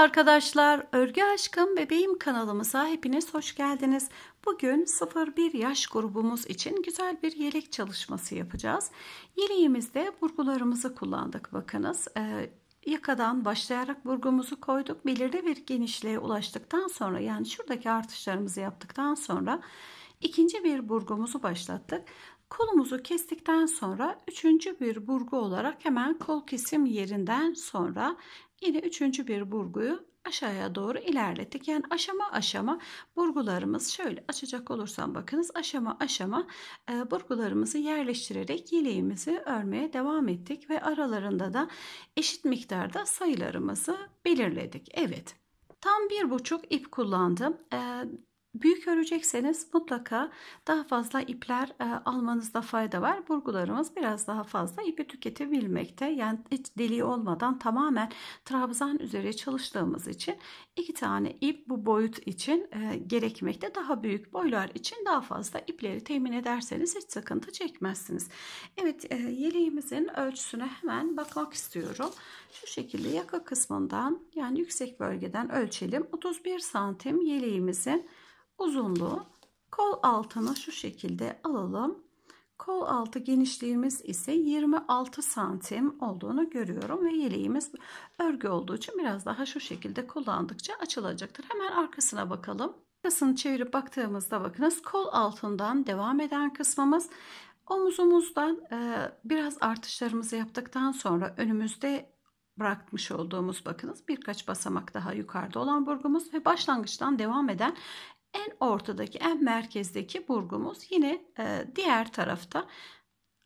Merhaba arkadaşlar, Örgü Aşkım Bebeğim kanalımıza hepiniz hoş geldiniz. Bugün 0-1 yaş grubumuz için güzel bir yelek çalışması yapacağız. Yeleğimizde burgularımızı kullandık bakınız. Ee, yakadan başlayarak burgumuzu koyduk. Belirli bir genişliğe ulaştıktan sonra yani şuradaki artışlarımızı yaptıktan sonra ikinci bir burgumuzu başlattık. Kolumuzu kestikten sonra üçüncü bir burgu olarak hemen kol kesim yerinden sonra Yine üçüncü bir burguyu aşağıya doğru ilerlettik. Yani aşama aşama burgularımız şöyle açacak olursam bakınız aşama aşama e, burgularımızı yerleştirerek yeleğimizi örmeye devam ettik ve aralarında da eşit miktarda sayılarımızı belirledik. Evet. Tam bir buçuk ip kullandım. E, Büyük örecekseniz mutlaka daha fazla ipler e, almanızda fayda var. Burgularımız biraz daha fazla ipi tüketebilmekte. Yani hiç deli olmadan tamamen trabzan üzere çalıştığımız için iki tane ip bu boyut için e, gerekmekte. Daha büyük boylar için daha fazla ipleri temin ederseniz hiç sıkıntı çekmezsiniz. Evet e, yeleğimizin ölçüsüne hemen bakmak istiyorum. Şu şekilde yaka kısmından yani yüksek bölgeden ölçelim. 31 santim yeleğimizin uzunluğu kol altını şu şekilde alalım. Kol altı genişliğimiz ise 26 santim olduğunu görüyorum ve yeleğimiz örgü olduğu için biraz daha şu şekilde kullandıkça açılacaktır. Hemen arkasına bakalım. Arkasını çevirip baktığımızda bakınız kol altından devam eden kısmımız omuzumuzdan e, biraz artışlarımızı yaptıktan sonra önümüzde bırakmış olduğumuz bakınız birkaç basamak daha yukarıda olan burgumuz ve başlangıçtan devam eden en ortadaki en merkezdeki burgumuz yine e, diğer tarafta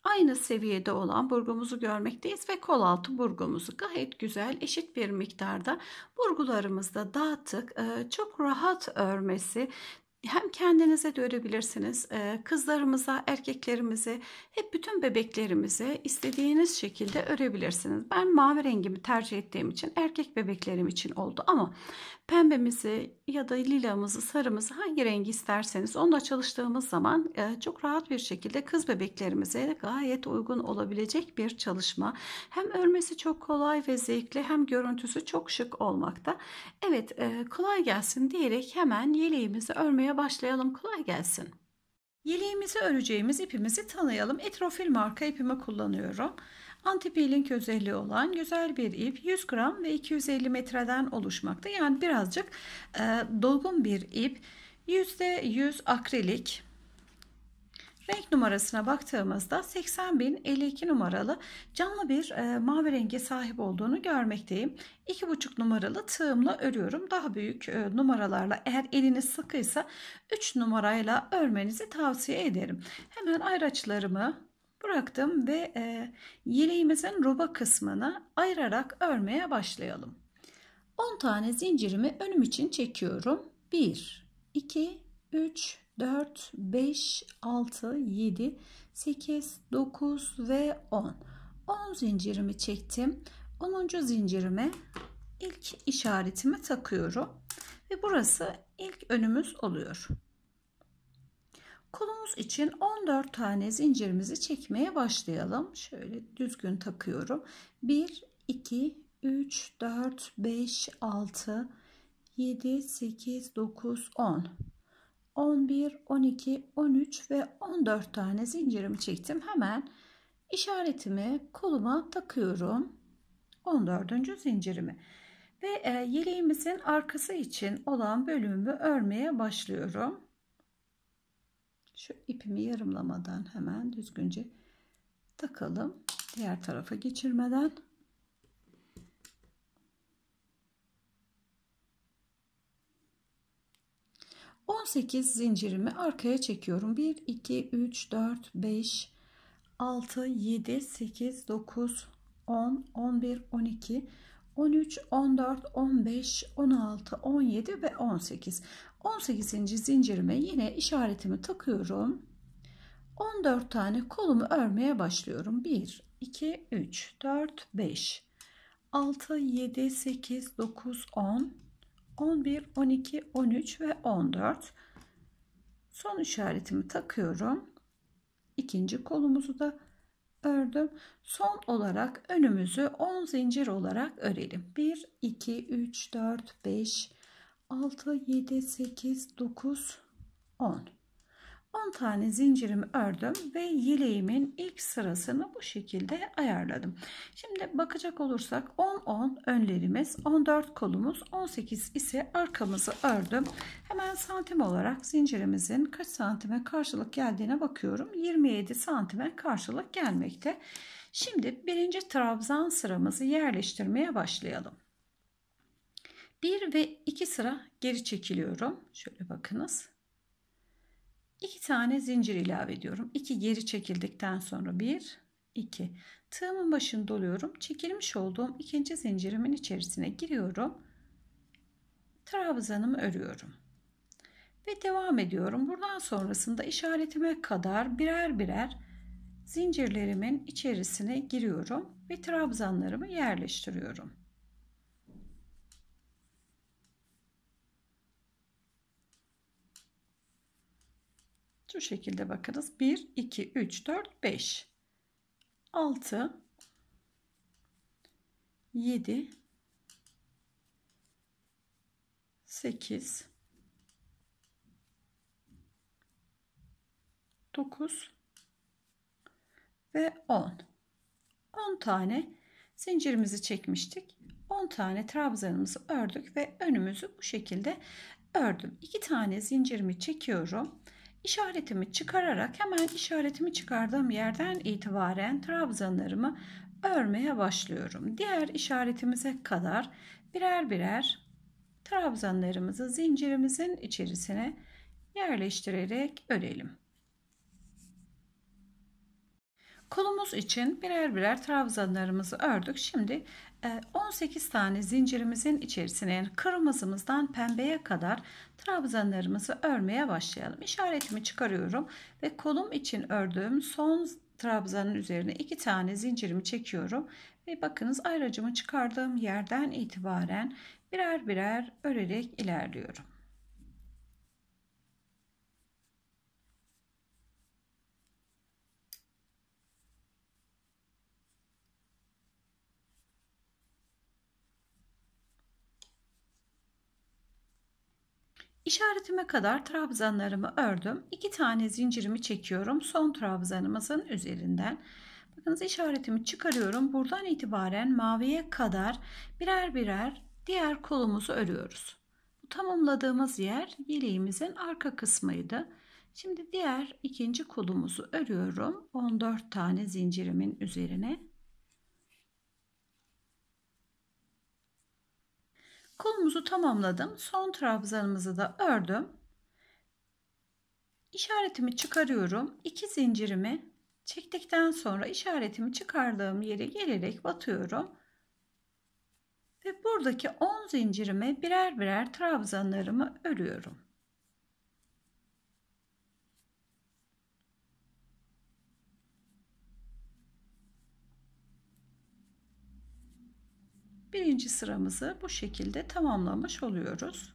aynı seviyede olan burgumuzu görmekteyiz ve kol altı burgumuzu gayet güzel eşit bir miktarda burgularımızda dağıtık e, çok rahat örmesi hem kendinize de örebilirsiniz. Ee, kızlarımıza, erkeklerimizi, hep bütün bebeklerimizi istediğiniz şekilde örebilirsiniz. Ben mavi rengimi tercih ettiğim için erkek bebeklerim için oldu ama pembemizi ya da lilamızı, sarımızı hangi rengi isterseniz onunla çalıştığımız zaman e, çok rahat bir şekilde kız bebeklerimize gayet uygun olabilecek bir çalışma. Hem örmesi çok kolay ve zevkli hem görüntüsü çok şık olmakta. Evet e, kolay gelsin diyerek hemen yeleğimizi örmeye başlayalım. Kolay gelsin. Yeleğimizi öreceğimiz ipimizi tanıyalım. Etrofil marka ipimi kullanıyorum. Antipi link özelliği olan güzel bir ip 100 gram ve 250 metreden oluşmakta. Yani birazcık e, dolgun bir ip. %100 akrilik Renk numarasına baktığımızda 80.052 numaralı canlı bir e, mavi renge sahip olduğunu görmekteyim. 2,5 numaralı tığımla örüyorum. Daha büyük e, numaralarla eğer eliniz sıkıysa 3 numarayla örmenizi tavsiye ederim. Hemen ayraçlarımı bıraktım ve e, yeleğimizin ruba kısmını ayırarak örmeye başlayalım. 10 tane zincirimi önüm için çekiyorum. 1, 2, 3, 4, 5, 6, 7, 8, 9 ve 10. 10 zincirimi çektim. 10. zincirime ilk işaretimi takıyorum. Ve burası ilk önümüz oluyor. Kolumuz için 14 tane zincirimizi çekmeye başlayalım. Şöyle düzgün takıyorum. 1, 2, 3, 4, 5, 6, 7, 8, 9, 10. 11, 12, 13 ve 14 tane zincirimi çektim. Hemen işaretimi koluma takıyorum. 14. zincirimi ve e, yeleğimizin arkası için olan bölümümü örmeye başlıyorum. Şu ipimi yarımlamadan hemen düzgünce takalım. Diğer tarafa geçirmeden. 18 zincirimi arkaya çekiyorum. 1, 2, 3, 4, 5, 6, 7, 8, 9, 10, 11, 12, 13, 14, 15, 16, 17 ve 18. 18. zincirime yine işaretimi takıyorum. 14 tane kolumu örmeye başlıyorum. 1, 2, 3, 4, 5, 6, 7, 8, 9, 10, 11, 12, 13 ve 14. Son işaretimi takıyorum. İkinci kolumuzu da ördüm. Son olarak önümüzü 10 zincir olarak örelim. 1, 2, 3, 4, 5, 6, 7, 8, 9, 10. 10 tane zincirimi ördüm ve yeleğimin ilk sırasını bu şekilde ayarladım. Şimdi bakacak olursak 10-10 önlerimiz, 14 kolumuz, 18 ise arkamızı ördüm. Hemen santim olarak zincirimizin kaç santime karşılık geldiğine bakıyorum. 27 santime karşılık gelmekte. Şimdi birinci trabzan sıramızı yerleştirmeye başlayalım. 1 ve 2 sıra geri çekiliyorum. Şöyle bakınız. 2 tane zincir ilave ediyorum. 2 geri çekildikten sonra 1, 2. Tığımın başını doluyorum. Çekilmiş olduğum ikinci zincirimin içerisine giriyorum. Trabzanımı örüyorum. Ve devam ediyorum. Buradan sonrasında işaretime kadar birer birer zincirlerimin içerisine giriyorum ve trabzanlarımı yerleştiriyorum. Şu şekilde bakınız. 1, 2, 3, 4, 5, 6, 7, 8, 9 ve 10. 10 tane zincirimizi çekmiştik. 10 tane trabzanımızı ördük ve önümüzü bu şekilde ördüm. 2 tane zincirimi çekiyorum. İşaretimi çıkararak hemen işaretimi çıkardığım yerden itibaren trabzanlarımı örmeye başlıyorum. Diğer işaretimize kadar birer birer trabzanlarımızı zincirimizin içerisine yerleştirerek örelim. Kolumuz için birer birer trabzanlarımızı ördük. Şimdi 18 ee, tane zincirimizin içerisine yani kırmızımızdan pembeye kadar trabzanlarımızı örmeye başlayalım. İşaretimi çıkarıyorum ve kolum için ördüğüm son trabzanın üzerine iki tane zincirimi çekiyorum ve bakınız ayracımı çıkardığım yerden itibaren birer birer örerek ilerliyorum. İşaretime kadar trabzanlarımı ördüm. İki tane zincirimi çekiyorum. Son trabzanımızın üzerinden. Bakınız işaretimi çıkarıyorum. Buradan itibaren maviye kadar birer birer diğer kolumuzu örüyoruz. Bu tamamladığımız yer yeleğimizin arka kısmıydı. Şimdi diğer ikinci kolumuzu örüyorum. 14 tane zincirimin üzerine Kolumuzu tamamladım. Son trabzanımızı da ördüm. İşaretimi çıkarıyorum. 2 zincirimi çektikten sonra işaretimi çıkardığım yere gelerek batıyorum. Ve buradaki 10 zincirime birer birer trabzanlarımı örüyorum. birinci sıramızı bu şekilde tamamlamış oluyoruz.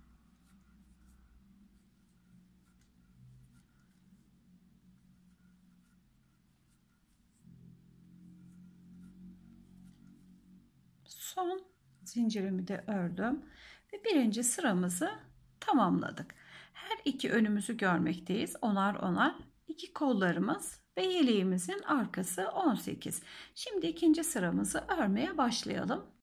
Son zincirimi de ördüm ve birinci sıramızı tamamladık. Her iki önümüzü görmekteyiz. Onar onar iki kollarımız ve yeleğimizin arkası 18. Şimdi ikinci sıramızı örmeye başlayalım.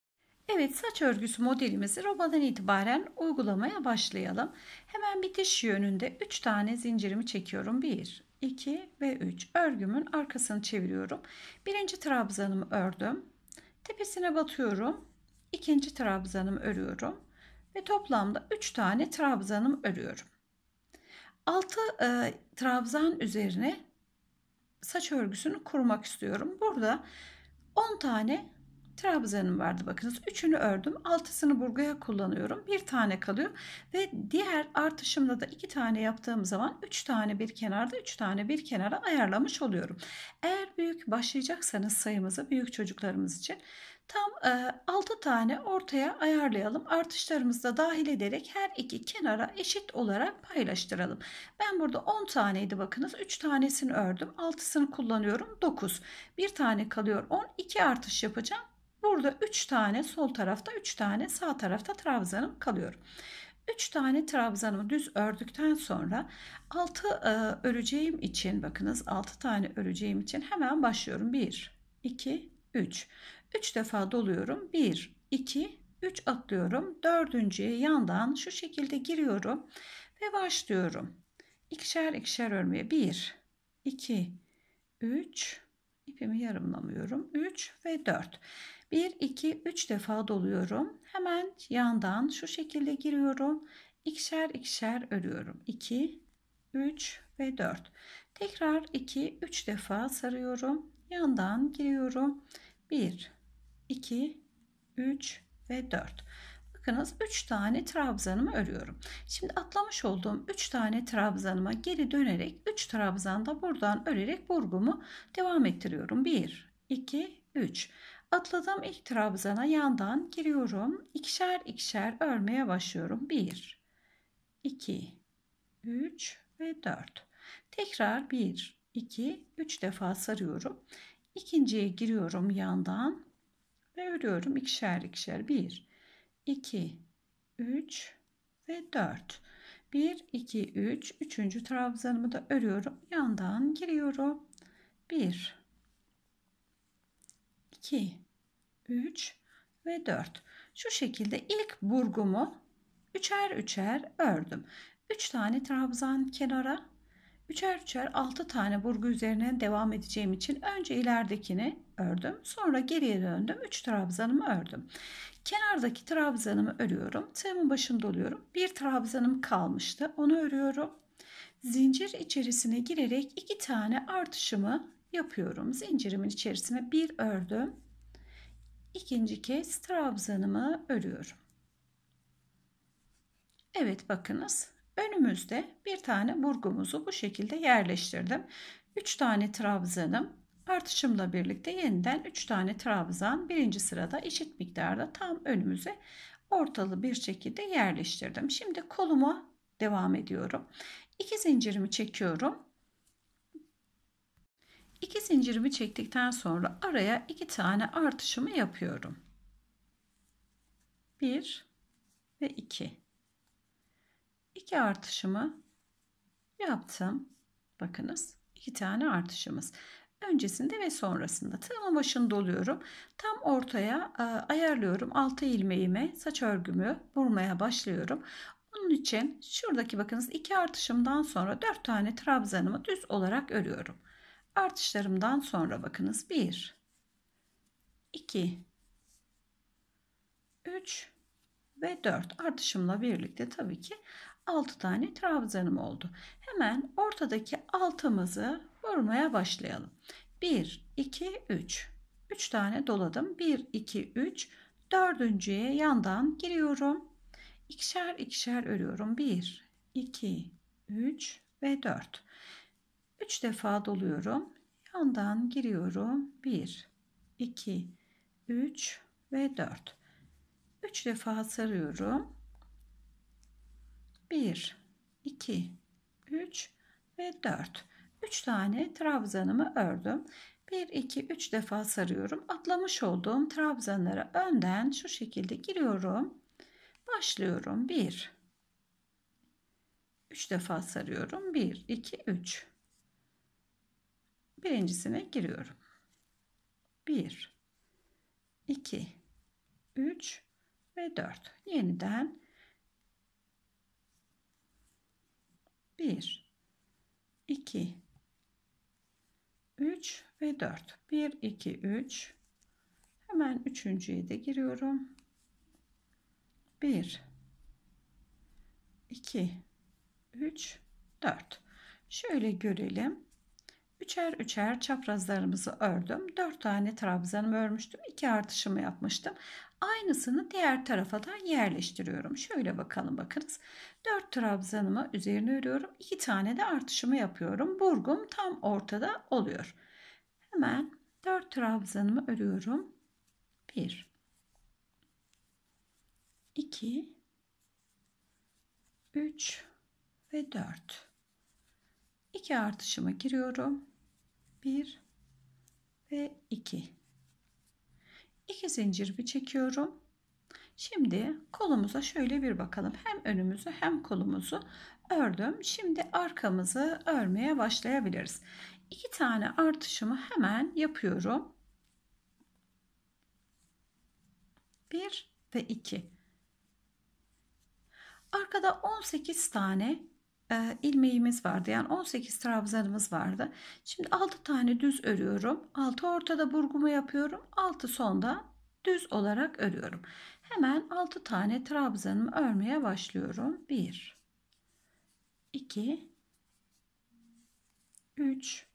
Evet saç örgüsü modelimizi robadan itibaren uygulamaya başlayalım. Hemen bitiş yönünde 3 tane zincirimi çekiyorum. 1, 2 ve 3. Örgümün arkasını çeviriyorum. Birinci trabzanımı ördüm. Tepesine batıyorum. İkinci trabzanımı örüyorum. Ve toplamda 3 tane trabzanımı örüyorum. 6 e, trabzan üzerine saç örgüsünü kurmak istiyorum. Burada 10 tane trabzanım vardı bakınız. Üçünü ördüm. Altısını burguya kullanıyorum. Bir tane kalıyor. Ve diğer artışımda da iki tane yaptığım zaman üç tane bir kenarda üç tane bir kenara ayarlamış oluyorum. Eğer büyük başlayacaksanız sayımızı büyük çocuklarımız için tam e, 6 tane ortaya ayarlayalım. Artışlarımızı da dahil ederek her iki kenara eşit olarak paylaştıralım. Ben burada on taneydi bakınız. üç tanesini ördüm. altısını kullanıyorum. dokuz, bir tane kalıyor on 2 artış yapacağım. Burada 3 tane sol tarafta 3 tane sağ tarafta trabzanım kalıyor. 3 tane trabzanımı düz ördükten sonra 6 e, öreceğim için bakınız 6 tane öreceğim için hemen başlıyorum. 1, 2, 3. 3 defa doluyorum. 1, 2, 3 atlıyorum. Dördüncüye yandan şu şekilde giriyorum ve başlıyorum. İkişer ikişer örmeye. 1, 2, 3, İpimi yarımlamıyorum. 3 ve 4. 1, 2, 3 defa doluyorum. Hemen yandan şu şekilde giriyorum. İkişer ikişer örüyorum. 2, 3 ve 4. Tekrar 2, 3 defa sarıyorum. Yandan giriyorum. 1, 2, 3 ve 4 bakınız 3 tane trabzanımı örüyorum. Şimdi atlamış olduğum 3 tane trabzanıma geri dönerek 3 trabzanda buradan örerek burgumu devam ettiriyorum. 1, 2, 3. Atladığım ilk trabzana yandan giriyorum. İkişer ikişer örmeye başlıyorum. 1, 2, 3 ve 4. Tekrar 1, 2, 3 defa sarıyorum. İkinciye giriyorum yandan ve örüyorum ikişer ikişer. 1, 2, 3 ve 4. 1, 2, 3. Üçüncü trabzanımı da örüyorum. Yandan giriyorum. 1, 2, 3 ve 4. Şu şekilde ilk burgumu üçer üçer ördüm. 3 üç tane trabzan kenara Üçer üçer 6 tane burgu üzerine devam edeceğim için önce ileridekini ördüm. Sonra geriye döndüm. 3 trabzanımı ördüm. Kenardaki trabzanımı örüyorum. Tığımın başını doluyorum. Bir trabzanım kalmıştı. Onu örüyorum. Zincir içerisine girerek iki tane artışımı yapıyorum. Zincirimin içerisine bir ördüm. İkinci kez trabzanımı örüyorum. Evet bakınız Önümüzde bir tane burgumuzu bu şekilde yerleştirdim. 3 tane trabzanım artışımla birlikte yeniden 3 tane trabzan birinci sırada eşit miktarda tam önümüze ortalı bir şekilde yerleştirdim. Şimdi koluma devam ediyorum. 2 zincirimi çekiyorum. 2 zincirimi çektikten sonra araya 2 tane artışımı yapıyorum. 1 ve 2 2 artışımı yaptım. Bakınız iki tane artışımız. Öncesinde ve sonrasında tığımın başını doluyorum. Tam ortaya e, ayarlıyorum. Altı ilmeğime saç örgümü vurmaya başlıyorum. Bunun için şuradaki bakınız iki artışımdan sonra dört tane trabzanımı düz olarak örüyorum. Artışlarımdan sonra bakınız bir, iki, üç ve dört artışımla birlikte tabii ki 6 tane trabzanım oldu. Hemen ortadaki altımızı vurmaya başlayalım. 1, 2, 3. 3 tane doladım. 1, 2, 3. Dördüncüye yandan giriyorum. İkişer ikişer örüyorum. 1, 2, 3 ve 4. 3 defa doluyorum. Yandan giriyorum. 1, 2, 3 ve 4. 3 defa sarıyorum. 1, 2, 3 ve 4. 3 tane trabzanımı ördüm. 1, 2, 3 defa sarıyorum. Atlamış olduğum trabzanlara önden şu şekilde giriyorum. Başlıyorum. 1, 3 defa sarıyorum. 1, 2, 3. Birincisine giriyorum. 1, 2, 3 ve 4. Yeniden 1 2 3 ve 4 1 2 3 hemen üçüncüye de giriyorum 1 2 3 4 şöyle görelim üçer üçer çaprazlarımızı ördüm 4 tane trabzanımı örmüştüm 2 artışımı yapmıştım Aynısını diğer tarafa da yerleştiriyorum. Şöyle bakalım bakınız. 4 trabzanımı üzerine örüyorum. 2 tane de artışımı yapıyorum. Burgum tam ortada oluyor. Hemen 4 trabzanımı örüyorum. 1 2 3 ve 4 2 artışıma giriyorum. 1 ve 2 2 zincirimi çekiyorum. Şimdi kolumuza şöyle bir bakalım. Hem önümüzü hem kolumuzu ördüm. Şimdi arkamızı örmeye başlayabiliriz. İki tane artışımı hemen yapıyorum. Bir ve iki. Arkada 18 tane e, ilmeğimiz vardı. Yani 18 trabzanımız vardı. Şimdi 6 tane düz örüyorum. 6 ortada burgumu yapıyorum. 6 sonda düz olarak örüyorum. Hemen 6 tane trabzanımı örmeye başlıyorum. 1 2 3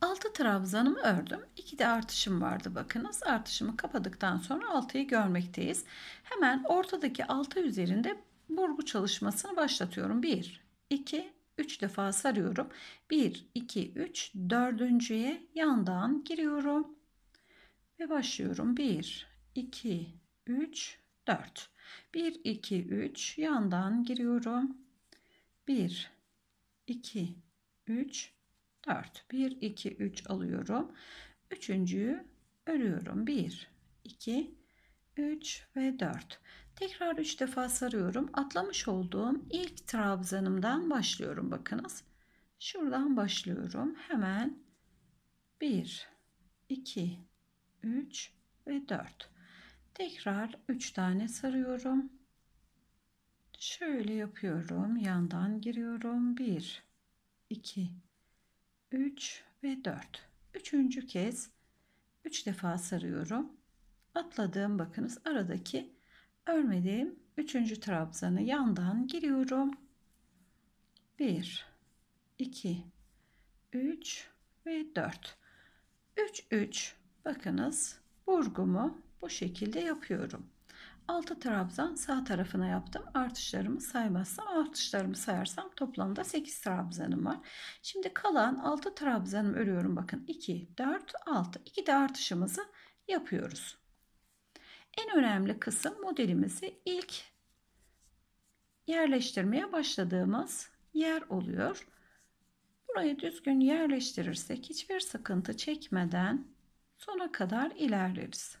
6 trabzanımı ördüm. 2 de artışım vardı bakınız. Artışımı kapadıktan sonra 6'yı görmekteyiz. Hemen ortadaki 6 üzerinde burgu çalışmasını başlatıyorum. 1, 2, 3 defa sarıyorum. 1, 2, 3, dördüncüye yandan giriyorum. Ve başlıyorum. 1, 2, 3, 4. 1, 2, 3 yandan giriyorum. 1, 2, 3, 4. 1, 2, 3 alıyorum. Üçüncüyü örüyorum. 1, 2, 3 ve 4. Tekrar 3 defa sarıyorum. Atlamış olduğum ilk trabzanımdan başlıyorum bakınız. Şuradan başlıyorum. Hemen 1, 2, 3 ve 4. Tekrar 3 tane sarıyorum. Şöyle yapıyorum. Yandan giriyorum. 1, 2, 3 ve 4. Üçüncü kez 3 üç defa sarıyorum. Atladığım bakınız aradaki örmedim. Üçüncü trabzanı yandan giriyorum. 1, 2, 3 ve 4. 3, 3. Bakınız burgumu bu şekilde yapıyorum. 6 trabzan sağ tarafına yaptım. Artışlarımı saymazsam artışlarımı sayarsam toplamda 8 trabzanım var. Şimdi kalan 6 trabzanımı örüyorum. Bakın 2, 4, 6. 2 de artışımızı yapıyoruz. En önemli kısım modelimizi ilk yerleştirmeye başladığımız yer oluyor. Burayı düzgün yerleştirirsek hiçbir sıkıntı çekmeden sona kadar ilerleriz.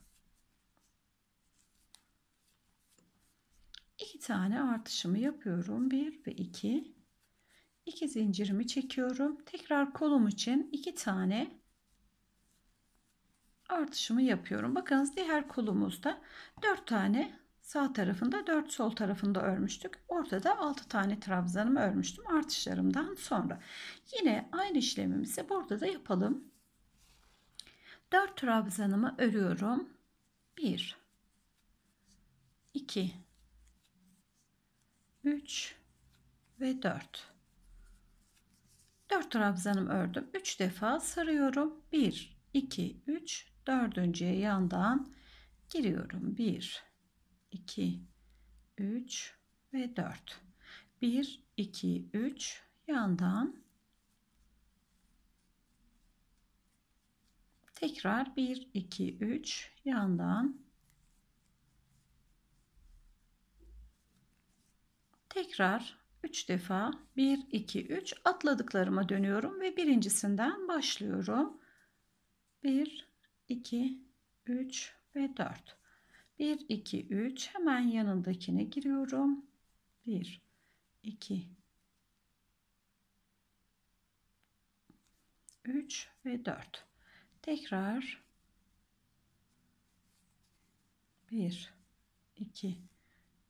İki tane artışımı yapıyorum. Bir ve iki. İki zincirimi çekiyorum. Tekrar kolum için iki tane artışımı yapıyorum. Bakınız diğer kolumuzda 4 tane sağ tarafında 4 sol tarafında örmüştük. Ortada 6 tane trabzanımı örmüştüm artışlarımdan sonra. Yine aynı işlemimizi burada da yapalım. 4 trabzanımı örüyorum. 1 2 3 ve 4 4 trabzanım ördüm. 3 defa sarıyorum. 1 2 3 dördüncüye yandan giriyorum. 1, 2, 3 ve 4. 1, 2, 3 yandan tekrar 1, 2, 3 yandan tekrar 3 defa 1, 2, 3 atladıklarıma dönüyorum ve birincisinden başlıyorum. 1, 2, 3 ve 4. 1, 2, 3 hemen yanındakine giriyorum. 1, 2, 3 ve 4. Tekrar 1, 2,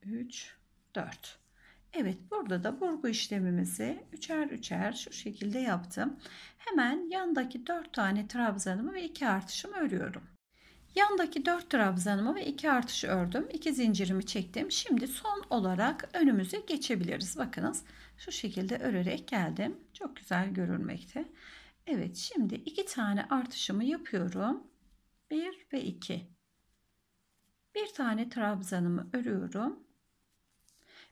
3, 4. Evet burada da burgu işlemimizi üçer üçer şu şekilde yaptım. Hemen yandaki 4 tane trabzanımı ve 2 artışımı örüyorum. Yandaki 4 trabzanımı ve 2 artış ördüm. 2 zincirimi çektim. Şimdi son olarak önümüze geçebiliriz. Bakınız şu şekilde örerek geldim. Çok güzel görülmekte. Evet şimdi 2 tane artışımı yapıyorum. 1 ve 2. Bir tane trabzanımı örüyorum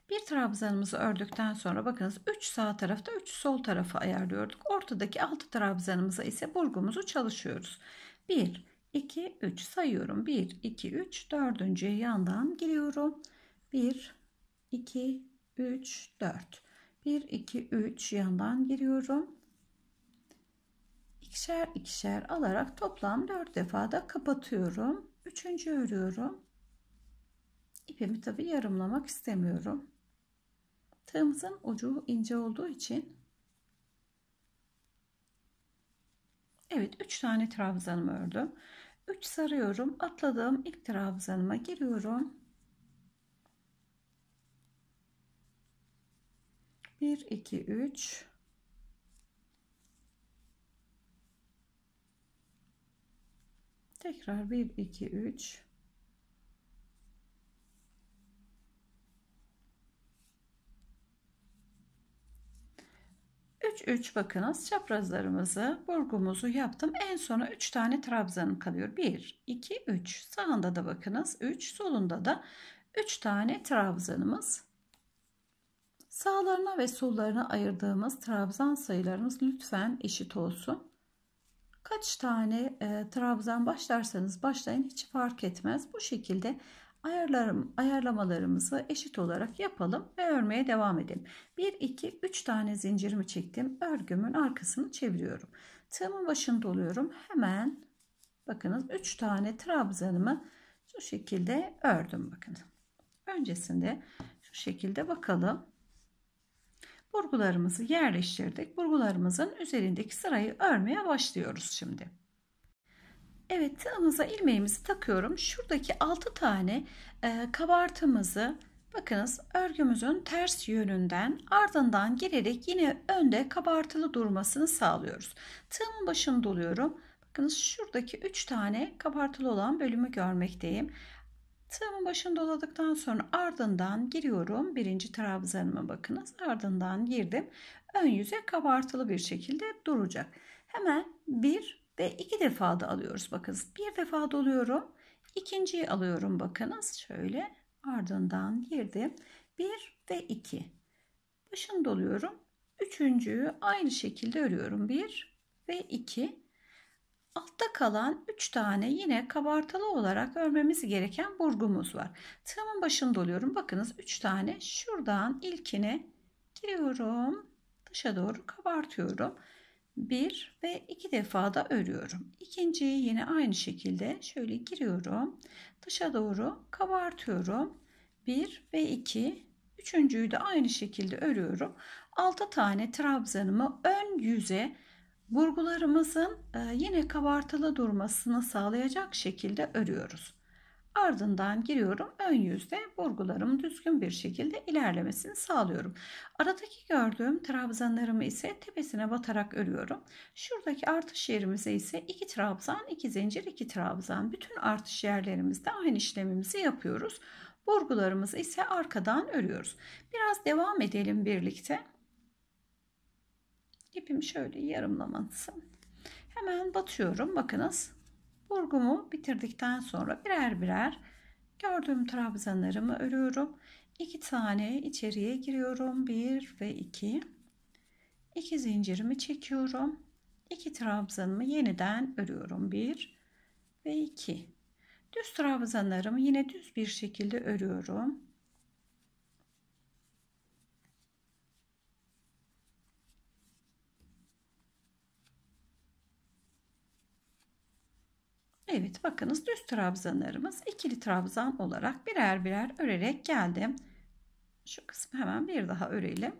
bir trabzanımızı ördükten sonra bakınız 3 sağ tarafta 3 sol tarafa ayarlıyorduk. Ortadaki 6 trabzanımıza ise burgumuzu çalışıyoruz. 1, 2, 3 sayıyorum. 1, 2, 3 dördüncü yandan giriyorum. 1, 2, 3, 4. 1, 2, 3 yandan giriyorum. İkişer ikişer alarak toplam 4 defa da kapatıyorum. Üçüncü örüyorum. İpimi tabi yarımlamak istemiyorum. Tığımızın ucu ince olduğu için Evet 3 tane trabzanımı ördüm. 3 sarıyorum. Atladığım ilk trabzanıma giriyorum. 1 2 3 Tekrar 1 2 3 3 3 bakınız çaprazlarımızı burgumuzu yaptım. En sona 3 tane trabzan kalıyor. 1 2 3 sağında da bakınız 3 solunda da 3 tane trabzanımız. Sağlarına ve sollarına ayırdığımız trabzan sayılarımız lütfen eşit olsun. Kaç tane e, trabzan başlarsanız başlayın hiç fark etmez. Bu şekilde ayarlarım, ayarlamalarımızı eşit olarak yapalım ve örmeye devam edelim. 1, 2, 3 tane zincirimi çektim. Örgümün arkasını çeviriyorum. Tığımın başında doluyorum. Hemen bakınız 3 tane trabzanımı şu şekilde ördüm. Bakın. Öncesinde şu şekilde bakalım. Burgularımızı yerleştirdik. Burgularımızın üzerindeki sırayı örmeye başlıyoruz şimdi. Evet tığımıza ilmeğimizi takıyorum. Şuradaki 6 tane e, kabartımızı bakınız örgümüzün ters yönünden ardından girerek yine önde kabartılı durmasını sağlıyoruz. Tığımın başını doluyorum. Bakınız şuradaki 3 tane kabartılı olan bölümü görmekteyim. Tığımın başını doladıktan sonra ardından giriyorum. Birinci trabzanıma bakınız. Ardından girdim. Ön yüze kabartılı bir şekilde duracak. Hemen bir ve iki defa da alıyoruz. Bakınız bir defa doluyorum. İkinciyi alıyorum bakınız. Şöyle ardından girdim. Bir ve iki. Başını doluyorum. Üçüncüyü aynı şekilde örüyorum. Bir ve iki. Altta kalan üç tane yine kabartılı olarak örmemiz gereken burgumuz var. Tığımın başını doluyorum. Bakınız üç tane şuradan ilkine giriyorum. Dışa doğru kabartıyorum. 1 ve 2 defa da örüyorum. İkinciyi yine aynı şekilde şöyle giriyorum. Dışa doğru kabartıyorum. 1 ve 2. Üçüncüyü de aynı şekilde örüyorum. 6 tane trabzanımı ön yüze burgularımızın e, yine kabartılı durmasını sağlayacak şekilde örüyoruz. Ardından giriyorum ön yüzde vurgularım düzgün bir şekilde ilerlemesini sağlıyorum. Aradaki gördüğüm trabzanlarımı ise tepesine batarak örüyorum. Şuradaki artış yerimize ise 2 trabzan, 2 zincir, 2 trabzan. Bütün artış yerlerimizde aynı işlemimizi yapıyoruz. Vurgularımızı ise arkadan örüyoruz. Biraz devam edelim birlikte. İpim şöyle yarımlamasın. Hemen batıyorum. Bakınız Burgumu bitirdikten sonra birer birer gördüğüm trabzanlarımı örüyorum. İki tane içeriye giriyorum. 1 ve 2. 2 zincirimi çekiyorum. 2 trabzanımı yeniden örüyorum. 1 ve 2. Düz trabzanlarımı yine düz bir şekilde örüyorum. Evet bakınız düz trabzanlarımız ikili trabzan olarak birer birer örerek geldim. Şu kısmı hemen bir daha örelim.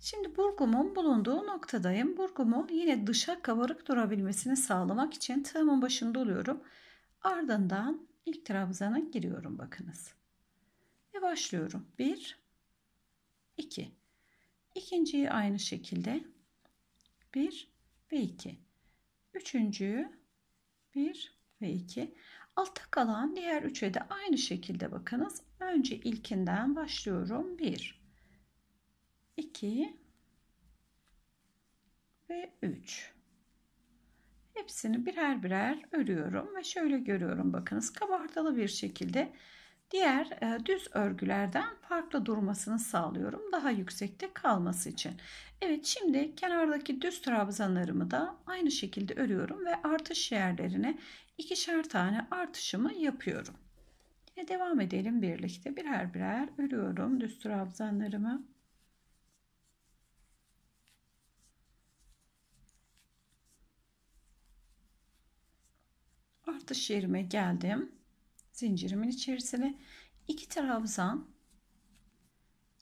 Şimdi burgumun bulunduğu noktadayım. Burgumu yine dışa kabarık durabilmesini sağlamak için tığımın başında oluyorum. Ardından ilk trabzana giriyorum bakınız. Ve başlıyorum. 1 2 İkinciyi aynı şekilde 1 ve 2 Üçüncüyü 1 ve 2. Altta kalan diğer 3'e de aynı şekilde bakınız. Önce ilkinden başlıyorum. 1 2 ve 3. Hepsini birer birer örüyorum ve şöyle görüyorum bakınız kabartılı bir şekilde Diğer e, düz örgülerden farklı durmasını sağlıyorum. Daha yüksekte kalması için. Evet şimdi kenardaki düz trabzanlarımı da aynı şekilde örüyorum ve artış yerlerine ikişer tane artışımı yapıyorum. Ve devam edelim birlikte. Birer birer örüyorum düz trabzanlarımı. Artış yerime geldim zincirimin içerisine iki trabzan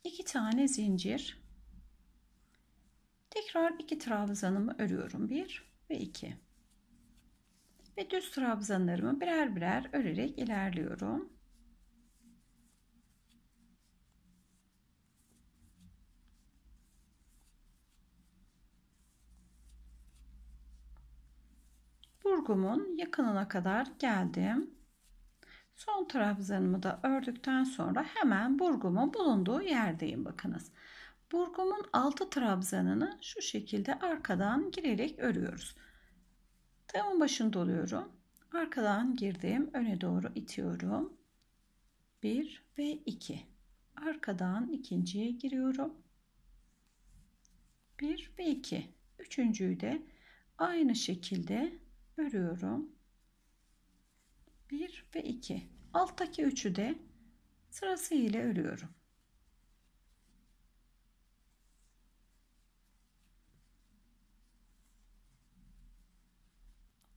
iki tane zincir tekrar iki trabzanımı örüyorum bir ve iki ve düz trabzanlarımı birer birer örerek ilerliyorum burgumun yakınına kadar geldim Son trabzanımı da ördükten sonra hemen burgumun bulunduğu yerdeyim bakınız. Burgumun altı trabzanını şu şekilde arkadan girerek örüyoruz. Tığımın başını doluyorum, Arkadan girdim. Öne doğru itiyorum. 1 ve 2. Arkadan ikinciye giriyorum. 1 ve 2. Üçüncüyü de aynı şekilde örüyorum. 1 ve 2. Alttaki 3'ü de sırasıyla örüyorum.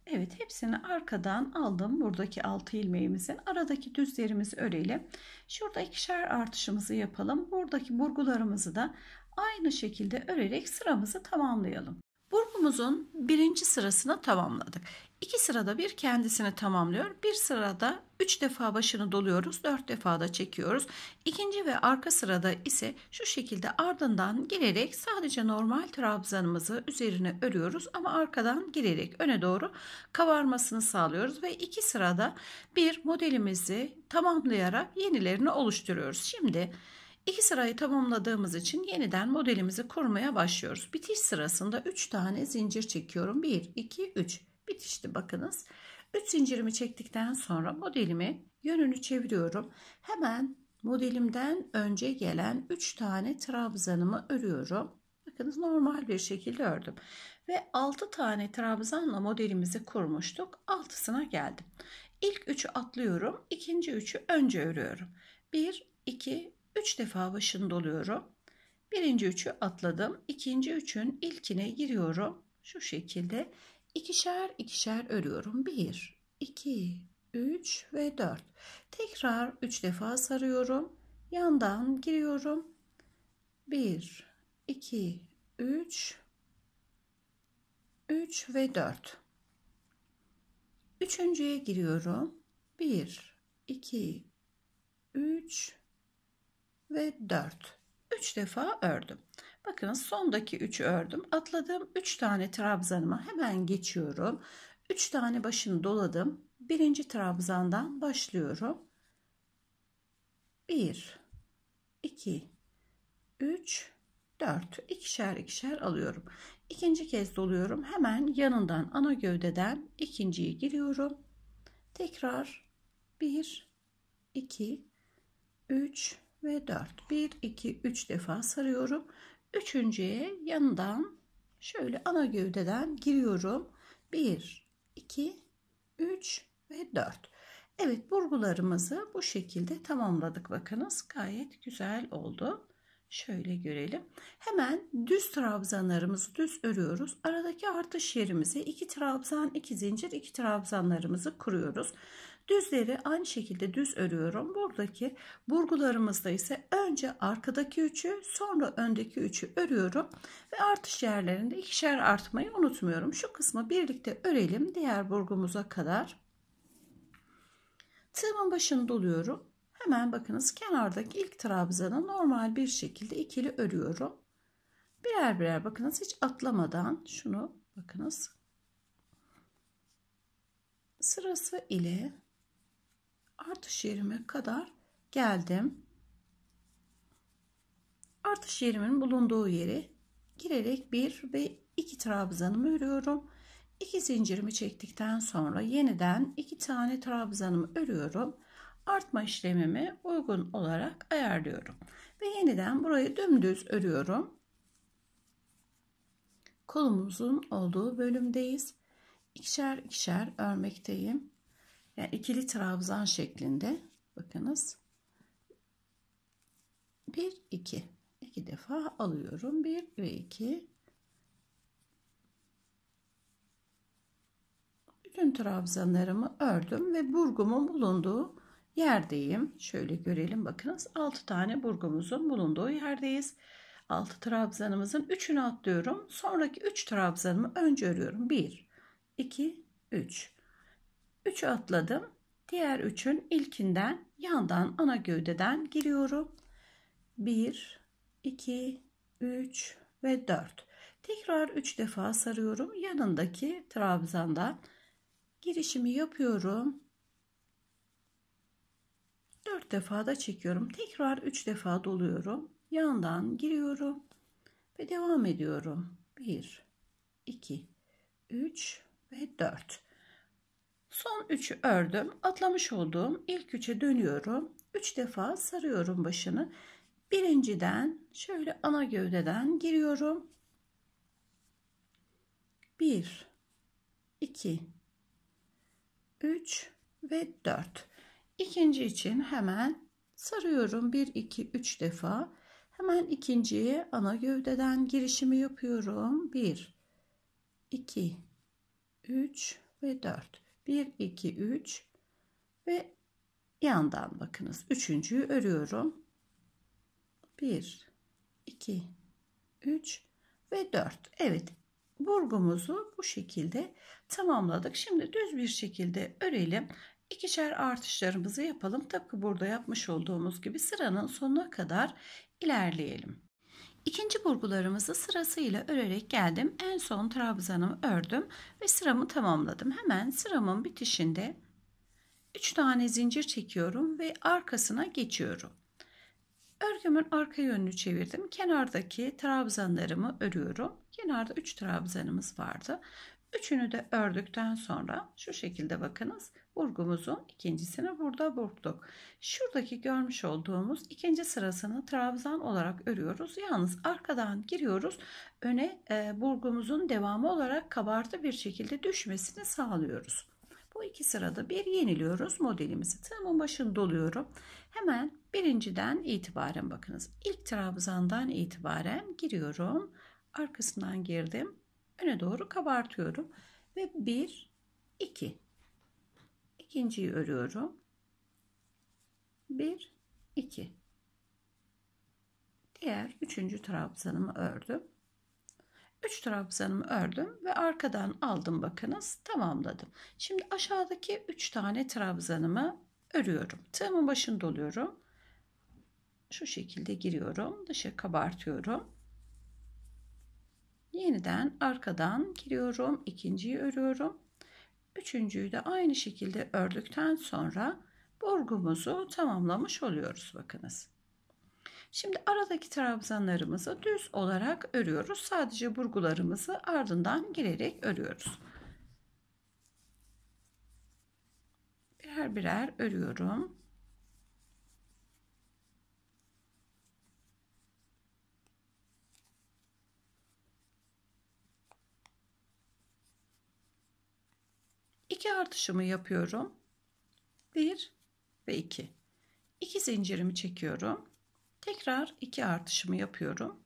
Evet hepsini arkadan aldım buradaki 6 ilmeğimizin aradaki düzlerimizi örelim. Şurada ikişer artışımızı yapalım. Buradaki burgularımızı da aynı şekilde örerek sıramızı tamamlayalım. Burgumuzun birinci sırasını tamamladık. İki sırada bir kendisini tamamlıyor. Bir sırada üç defa başını doluyoruz. dört defa da çekiyoruz. İkinci ve arka sırada ise şu şekilde ardından girerek sadece normal trabzanımızı üzerine örüyoruz. Ama arkadan girerek öne doğru kavarmasını sağlıyoruz. Ve iki sırada bir modelimizi tamamlayarak yenilerini oluşturuyoruz. Şimdi iki sırayı tamamladığımız için yeniden modelimizi kurmaya başlıyoruz. Bitiş sırasında üç tane zincir çekiyorum. bir, iki, üç. Bitişti bakınız. 3 zincirimi çektikten sonra modelimi yönünü çeviriyorum. Hemen modelimden önce gelen 3 tane trabzanımı örüyorum. Bakınız normal bir şekilde ördüm. Ve 6 tane trabzanla modelimizi kurmuştuk. 6'sına geldim. İlk 3'ü atlıyorum. ikinci 3'ü önce örüyorum. 1, 2, 3 defa başını doluyorum. Birinci 3'ü atladım. ikinci 3'ün ilkine giriyorum. Şu şekilde ikişer ikişer örüyorum. 1, 2, 3 ve 4. Tekrar 3 defa sarıyorum. Yandan giriyorum. 1, 2, 3, 3 ve 4. Üçüncüye giriyorum. 1, 2, 3 ve 4. 3 defa ördüm. Bakın sondaki 3'ü ördüm. Atladığım 3 tane trabzanıma hemen geçiyorum. 3 tane başını doladım. Birinci trabzandan başlıyorum. 1 2 3 4 ikişer ikişer alıyorum. İkinci kez doluyorum. Hemen yanından ana gövdeden ikinciye giriyorum. Tekrar 1 2 3 ve 4 1 2 3 defa sarıyorum Üçüncüye yanından şöyle ana gövdeden giriyorum. 1, 2, 3 ve 4. Evet burgularımızı bu şekilde tamamladık. Bakınız gayet güzel oldu. Şöyle görelim. Hemen düz trabzanlarımızı düz örüyoruz. Aradaki artış yerimize 2 trabzan, 2 zincir, 2 trabzanlarımızı kuruyoruz. Düzleri aynı şekilde düz örüyorum. Buradaki burgularımızda ise önce arkadaki üçü sonra öndeki üçü örüyorum. Ve artış yerlerinde ikişer artmayı unutmuyorum. Şu kısmı birlikte örelim diğer burgumuza kadar. Tığımın başını doluyorum. Hemen bakınız kenardaki ilk trabzanı normal bir şekilde ikili örüyorum. Birer birer bakınız hiç atlamadan şunu bakınız sırası ile artış yerime kadar geldim. Artış yerimin bulunduğu yeri girerek bir ve iki trabzanımı örüyorum. 2 zincirimi çektikten sonra yeniden iki tane trabzanımı örüyorum. Artma işlemimi uygun olarak ayarlıyorum. Ve yeniden burayı dümdüz örüyorum. Kolumuzun olduğu bölümdeyiz. İkişer ikişer örmekteyim. Yani ikili trabzan şeklinde bakınız. 1 2 2 defa alıyorum. 1 ve 2 bütün trabzanlarımı ördüm ve burgumun bulunduğu yerdeyim. Şöyle görelim bakınız 6 tane burgumuzun bulunduğu yerdeyiz. 6 trabzanımızın 3'ünü atlıyorum. Sonraki 3 trabzanımı önce örüyorum. 1, 2, 3. 3 atladım. Diğer 3'ün ilkinden yandan ana gövdeden giriyorum. 1, 2, 3 ve 4. Tekrar 3 defa sarıyorum. Yanındaki trabzandan girişimi yapıyorum. 4 defa da çekiyorum. Tekrar 3 defa doluyorum. Yandan giriyorum ve devam ediyorum. 1, 2, 3 ve 4. Son üçü ördüm. Atlamış olduğum ilk üçe dönüyorum. Üç defa sarıyorum başını. Birinciden şöyle ana gövdeden giriyorum. 1 2 3 ve 4. İkinci için hemen sarıyorum 1 2 3 defa. Hemen ikinciye ana gövdeden girişimi yapıyorum. 1 2 3 ve 4. 1 2 3 ve yandan bakınız üçüncüyü örüyorum 1 2 3 ve 4 Evet burgumuzu bu şekilde tamamladık şimdi düz bir şekilde örelim ikişer artışlarımızı yapalım tıpkı burada yapmış olduğumuz gibi sıranın sonuna kadar ilerleyelim İkinci burgularımızı sırasıyla örerek geldim. En son trabzanımı ördüm ve sıramı tamamladım. Hemen sıramın bitişinde 3 tane zincir çekiyorum ve arkasına geçiyorum. Örgümün arka yönünü çevirdim. Kenardaki trabzanlarımı örüyorum. Kenarda 3 trabzanımız vardı. Üçünü de ördükten sonra şu şekilde bakınız burgumuzun ikincisini burada burktuk. Şuradaki görmüş olduğumuz ikinci sırasını trabzan olarak örüyoruz. Yalnız arkadan giriyoruz öne e, burgumuzun devamı olarak kabartı bir şekilde düşmesini sağlıyoruz. Bu iki sırada bir yeniliyoruz modelimizi. Tığımın başını doluyorum. Hemen birinciden itibaren bakınız. İlk trabzandan itibaren giriyorum. Arkasından girdim öne doğru kabartıyorum ve 1 2 ikinciyi örüyorum 1 2 diğer üçüncü trabzanımı ördüm 3 trabzanımı ördüm ve arkadan aldım bakınız tamamladım şimdi aşağıdaki 3 tane trabzanımı örüyorum tığımın başını doluyorum şu şekilde giriyorum dışa kabartıyorum yeniden arkadan giriyorum. ikinciyi örüyorum. Üçüncüyü de aynı şekilde ördükten sonra burgumuzu tamamlamış oluyoruz. Bakınız. Şimdi aradaki trabzanlarımızı düz olarak örüyoruz. Sadece burgularımızı ardından girerek örüyoruz. Birer birer örüyorum. 2 artışımı yapıyorum. 1 ve 2. 2 zincirimi çekiyorum. Tekrar 2 artışımı yapıyorum.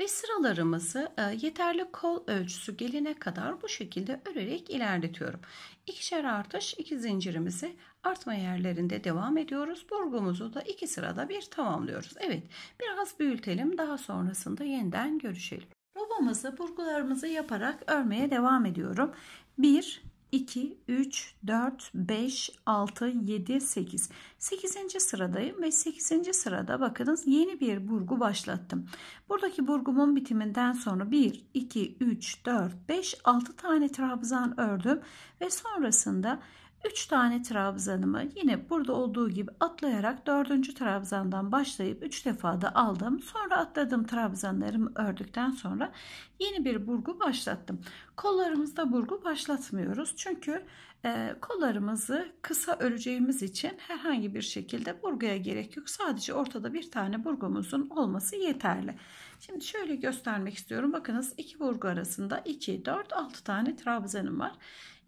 Ve sıralarımızı e, yeterli kol ölçüsü gelene kadar bu şekilde örerek ilerletiyorum. İkişer artış iki zincirimizi artma yerlerinde devam ediyoruz. Burgumuzu da iki sırada bir tamamlıyoruz. Evet biraz büyütelim daha sonrasında yeniden görüşelim. Yuvamızı burgularımızı yaparak örmeye devam ediyorum. 1, 2, 3, 4, 5, 6, 7, 8. 8. sıradayım ve 8. sırada bakınız yeni bir burgu başlattım. Buradaki burgumun bitiminden sonra 1, 2, 3, 4, 5, 6 tane trabzan ördüm ve sonrasında 3 tane trabzanımı yine burada olduğu gibi atlayarak 4. trabzandan başlayıp 3 defa da aldım. Sonra atladığım trabzanlarımı ördükten sonra yeni bir burgu başlattım. Kollarımızda burgu başlatmıyoruz. Çünkü e, kollarımızı kısa öreceğimiz için herhangi bir şekilde burguya gerek yok. Sadece ortada bir tane burgumuzun olması yeterli. Şimdi şöyle göstermek istiyorum. Bakınız 2 burgu arasında 2, 4, 6 tane trabzanım var.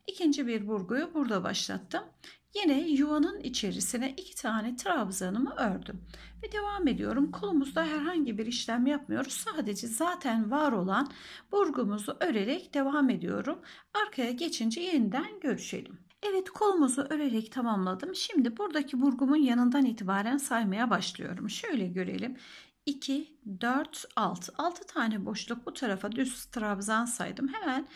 İkinci bir burguyu burada başlattım. Yine yuvanın içerisine iki tane trabzanımı ördüm. Ve devam ediyorum. Kolumuzda herhangi bir işlem yapmıyoruz. Sadece zaten var olan burgumuzu örerek devam ediyorum. Arkaya geçince yeniden görüşelim. Evet kolumuzu örerek tamamladım. Şimdi buradaki burgumun yanından itibaren saymaya başlıyorum. Şöyle görelim. 2, 4, 6. 6 tane boşluk bu tarafa düz trabzan saydım. Hemen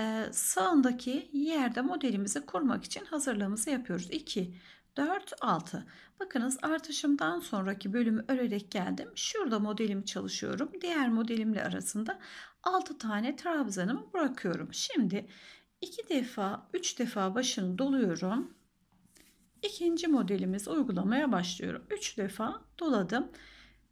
ee, sağındaki yerde modelimizi kurmak için hazırlığımızı yapıyoruz. 2, 4, 6. Bakınız artışımdan sonraki bölümü örerek geldim. Şurada modelimi çalışıyorum. Diğer modelimle arasında 6 tane trabzanımı bırakıyorum. Şimdi 2 defa 3 defa başını doluyorum. İkinci modelimiz uygulamaya başlıyorum. 3 defa doladım.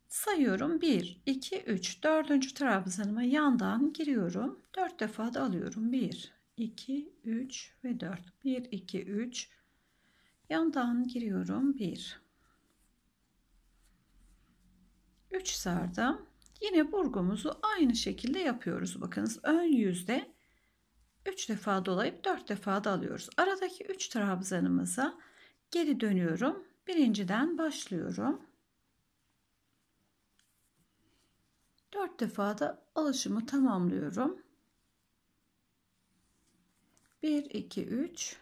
Sayıyorum 1, 2, 3. Dördüncü trabzanıma yandan giriyorum. 4 defa da alıyorum. 1, 2, 3 ve 4. 1, 2, 3. Yandan giriyorum. 1. 3 sardım. Yine burgumuzu aynı şekilde yapıyoruz. Bakınız ön yüzde 3 defa dolayıp 4 defa da alıyoruz. Aradaki 3 trabzanımıza geri dönüyorum. Birinciden başlıyorum. 4 defa da alışımı tamamlıyorum. 1 2 3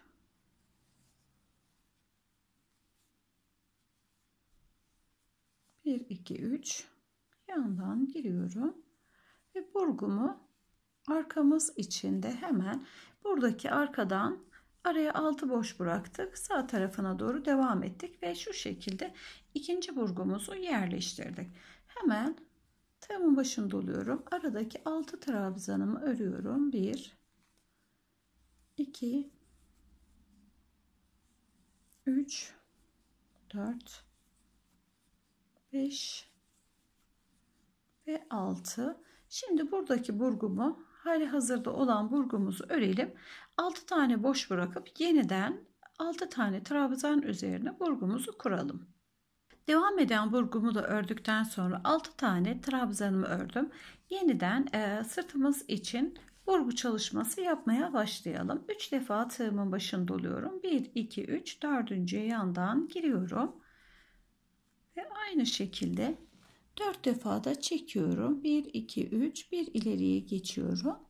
1 2 3 yandan giriyorum ve burgumu arkamız içinde hemen buradaki arkadan araya altı boş bıraktık sağ tarafına doğru devam ettik ve şu şekilde ikinci burgumuzu yerleştirdik hemen Tığımın başında oluyorum. Aradaki 6 trabzanımı örüyorum. 1 2 3 4 5 ve 6 şimdi buradaki burgumu hali hazırda olan burgumuzu örelim 6 tane boş bırakıp yeniden 6 tane trabzan üzerine burgumuzu kuralım Devam eden burgumu da ördükten sonra 6 tane trabzanımı ördüm. Yeniden e, sırtımız için burgu çalışması yapmaya başlayalım. 3 defa tığımın başını doluyorum. 1, 2, 3, 4. yandan giriyorum. Ve aynı şekilde 4 defa da çekiyorum. 1, 2, 3, 1 ileriye geçiyorum.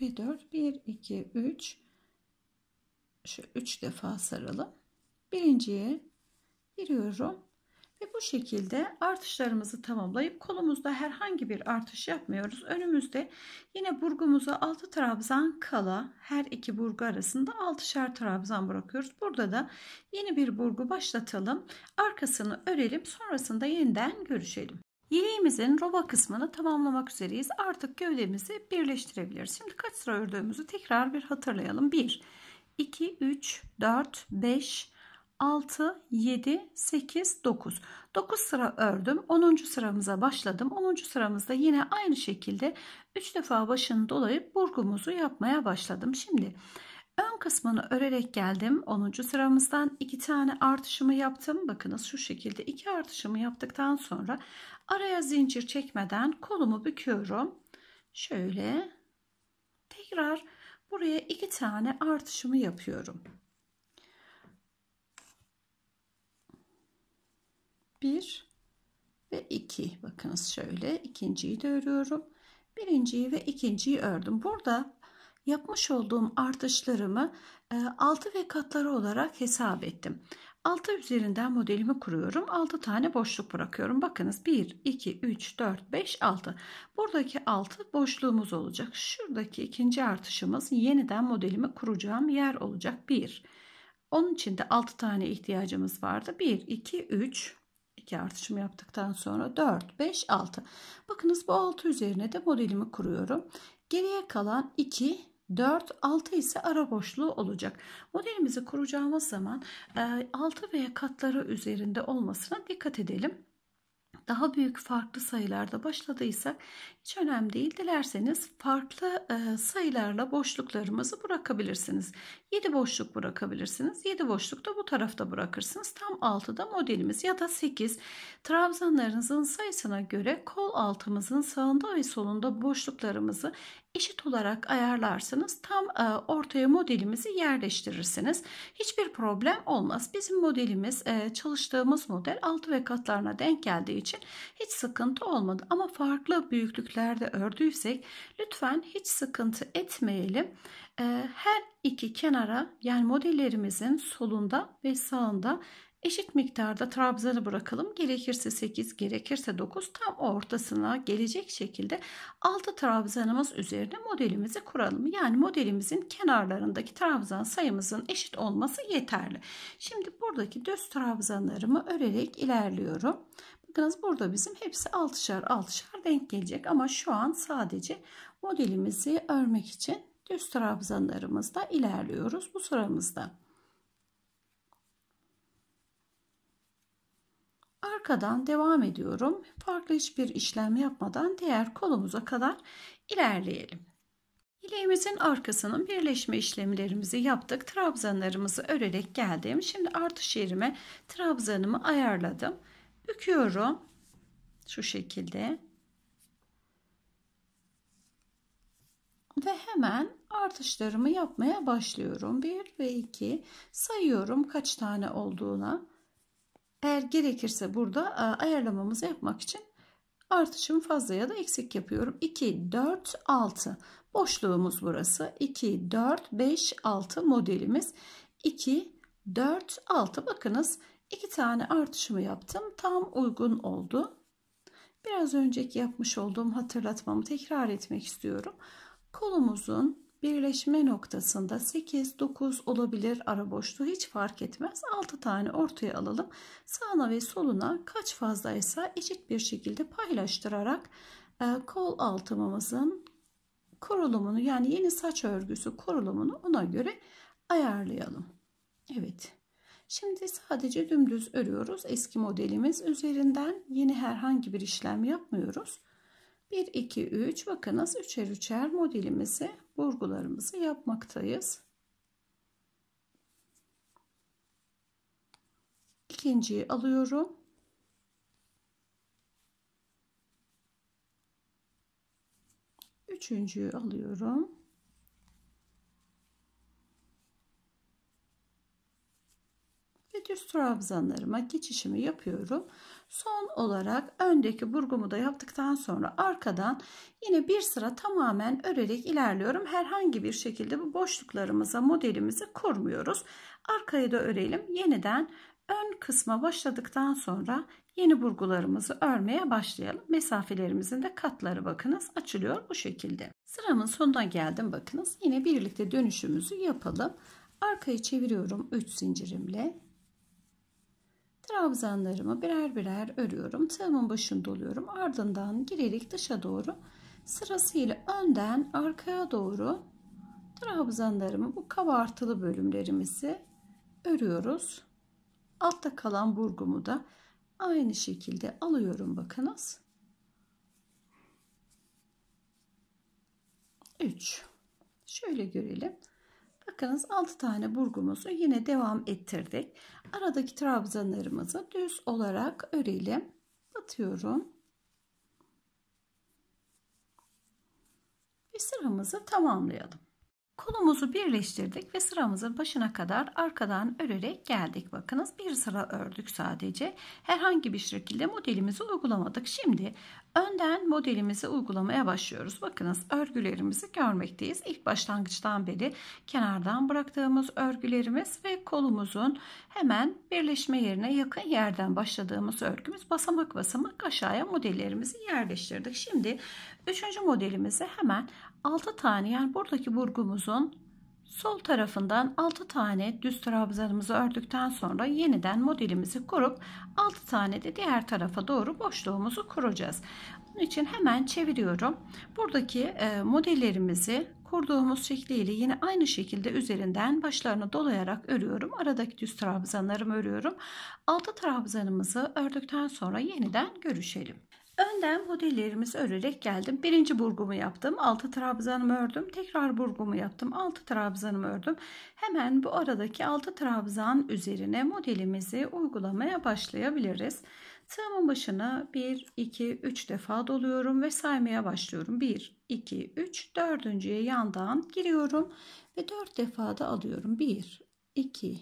ve 4 1 2 3 şu 3 defa saralım birinciye giriyorum ve bu şekilde artışlarımızı tamamlayıp kolumuzda herhangi bir artış yapmıyoruz. Önümüzde yine burgumuza 6 trabzan kala her iki burgu arasında 6'şer trabzan bırakıyoruz. Burada da yeni bir burgu başlatalım. Arkasını örelim. Sonrasında yeniden görüşelim. Yeleğimizin roba kısmını tamamlamak üzereyiz. Artık gövdemizi birleştirebiliriz. Şimdi kaç sıra ördüğümüzü tekrar bir hatırlayalım. 1, 2, 3, 4, 5, 6, 7, 8, 9. 9 sıra ördüm. 10. sıramıza başladım. 10. sıramızda yine aynı şekilde 3 defa başını dolayıp burgumuzu yapmaya başladım. Şimdi son kısmını örerek geldim. 10. sıramızdan 2 tane artışımı yaptım. Bakınız şu şekilde 2 artışımı yaptıktan sonra araya zincir çekmeden kolumu büküyorum. Şöyle tekrar buraya 2 tane artışımı yapıyorum. 1 ve 2 bakınız şöyle ikinciyi de örüyorum. Birinciyi ve ikinciyi ördüm. Burada yapmış olduğum artışlarımı e, 6 ve katları olarak hesap ettim. 6 üzerinden modelimi kuruyorum. 6 tane boşluk bırakıyorum. Bakınız 1, 2, 3, 4, 5, 6. Buradaki 6 boşluğumuz olacak. Şuradaki ikinci artışımız yeniden modelimi kuracağım yer olacak. 1. Onun için de 6 tane ihtiyacımız vardı. 1, 2, 3, 2 artışımı yaptıktan sonra 4, 5, 6. Bakınız bu 6 üzerine de modelimi kuruyorum. Geriye kalan 2 4, 6 ise ara boşluğu olacak. Modelimizi kuracağımız zaman 6 e, veya katları üzerinde olmasına dikkat edelim. Daha büyük farklı sayılarda başladıysak hiç önemli değil. Dilerseniz farklı e, sayılarla boşluklarımızı bırakabilirsiniz. 7 boşluk bırakabilirsiniz. 7 boşluk da bu tarafta bırakırsınız. Tam 6'da modelimiz ya da 8. Trabzanlarınızın sayısına göre kol altımızın sağında ve solunda boşluklarımızı eşit olarak ayarlarsınız. Tam e, ortaya modelimizi yerleştirirsiniz. Hiçbir problem olmaz. Bizim modelimiz e, çalıştığımız model altı ve katlarına denk geldiği için hiç sıkıntı olmadı. Ama farklı büyüklüklerde ördüysek lütfen hiç sıkıntı etmeyelim. E, her iki kenara yani modellerimizin solunda ve sağında Eşit miktarda trabzanı bırakalım. Gerekirse 8, gerekirse 9 tam ortasına gelecek şekilde 6 trabzanımız üzerine modelimizi kuralım. Yani modelimizin kenarlarındaki trabzan sayımızın eşit olması yeterli. Şimdi buradaki düz trabzanlarımı örerek ilerliyorum. Bakınız burada bizim hepsi 6'şar 6'şar denk gelecek ama şu an sadece modelimizi örmek için düz trabzanlarımızda ilerliyoruz bu sıramızda. arkadan devam ediyorum. Farklı hiçbir işlem yapmadan diğer kolumuza kadar ilerleyelim. İleğimizin arkasının birleşme işlemlerimizi yaptık. Trabzanlarımızı örerek geldim. Şimdi artış yerime trabzanımı ayarladım. Büküyorum. Şu şekilde. Ve hemen artışlarımı yapmaya başlıyorum. 1 ve 2 sayıyorum kaç tane olduğuna. Eğer gerekirse burada e, ayarlamamızı yapmak için artışım fazla ya da eksik yapıyorum. 2, 4, 6 boşluğumuz burası. 2, 4, 5, 6 modelimiz. 2, 4, 6 bakınız iki tane artışımı yaptım. Tam uygun oldu. Biraz önceki yapmış olduğum hatırlatmamı tekrar etmek istiyorum. Kolumuzun birleşme noktasında 8 9 olabilir ara boşluğu hiç fark etmez 6 tane ortaya alalım sağına ve soluna kaç fazlaysa eşit bir şekilde paylaştırarak e, kol altımızın kurulumunu yani yeni saç örgüsü kurulumunu ona göre ayarlayalım Evet şimdi sadece dümdüz örüyoruz eski modelimiz üzerinden yeni herhangi bir işlem yapmıyoruz 1 2 3 bakınız üçer üçer modelimizi burgularımızı yapmaktayız. İkinciyi alıyorum. Üçüncüyü alıyorum. Ve düz trabzanlarıma geçişimi yapıyorum. Son olarak öndeki burgumu da yaptıktan sonra arkadan yine bir sıra tamamen örerek ilerliyorum. Herhangi bir şekilde bu boşluklarımıza modelimizi kurmuyoruz. Arkayı da örelim. Yeniden ön kısma başladıktan sonra yeni burgularımızı örmeye başlayalım. Mesafelerimizin de katları bakınız açılıyor bu şekilde. Sıramın sonuna geldim bakınız. Yine birlikte dönüşümüzü yapalım. Arkayı çeviriyorum 3 zincirimle trabzanlarımı birer birer örüyorum. Tığımın başını doluyorum. Ardından girerek dışa doğru sırasıyla önden arkaya doğru trabzanlarımı bu kabartılı bölümlerimizi örüyoruz. Altta kalan burgumu da aynı şekilde alıyorum bakınız. 3 şöyle görelim. Bakınız 6 tane burgumuzu yine devam ettirdik. Aradaki trabzanlarımızı düz olarak örelim. Batıyorum. Ve sıramızı tamamlayalım. Kolumuzu birleştirdik ve sıramızın başına kadar arkadan örerek geldik. Bakınız bir sıra ördük sadece. Herhangi bir şekilde modelimizi uygulamadık. Şimdi önden modelimizi uygulamaya başlıyoruz. Bakınız örgülerimizi görmekteyiz. İlk başlangıçtan beri kenardan bıraktığımız örgülerimiz ve kolumuzun hemen birleşme yerine yakın yerden başladığımız örgümüz basamak basamak aşağıya modellerimizi yerleştirdik. Şimdi üçüncü modelimizi hemen 6 tane yani buradaki burgumuzun sol tarafından 6 tane düz trabzanımızı ördükten sonra yeniden modelimizi kurup 6 tane de diğer tarafa doğru boşluğumuzu kuracağız. Bunun için hemen çeviriyorum. Buradaki e, modellerimizi kurduğumuz şekliyle yine aynı şekilde üzerinden başlarını dolayarak örüyorum. Aradaki düz trabzanlarımı örüyorum. 6 trabzanımızı ördükten sonra yeniden görüşelim. Önden modellerimizi örerek geldim. Birinci burgumu yaptım. Altı trabzanımı ördüm. Tekrar burgumu yaptım. Altı trabzanımı ördüm. Hemen bu aradaki altı trabzan üzerine modelimizi uygulamaya başlayabiliriz. Tığımın başına 1, 2, 3 defa doluyorum ve saymaya başlıyorum. 1, 2, 3, dördüncüye yandan giriyorum ve 4 defa da alıyorum. 1, 2,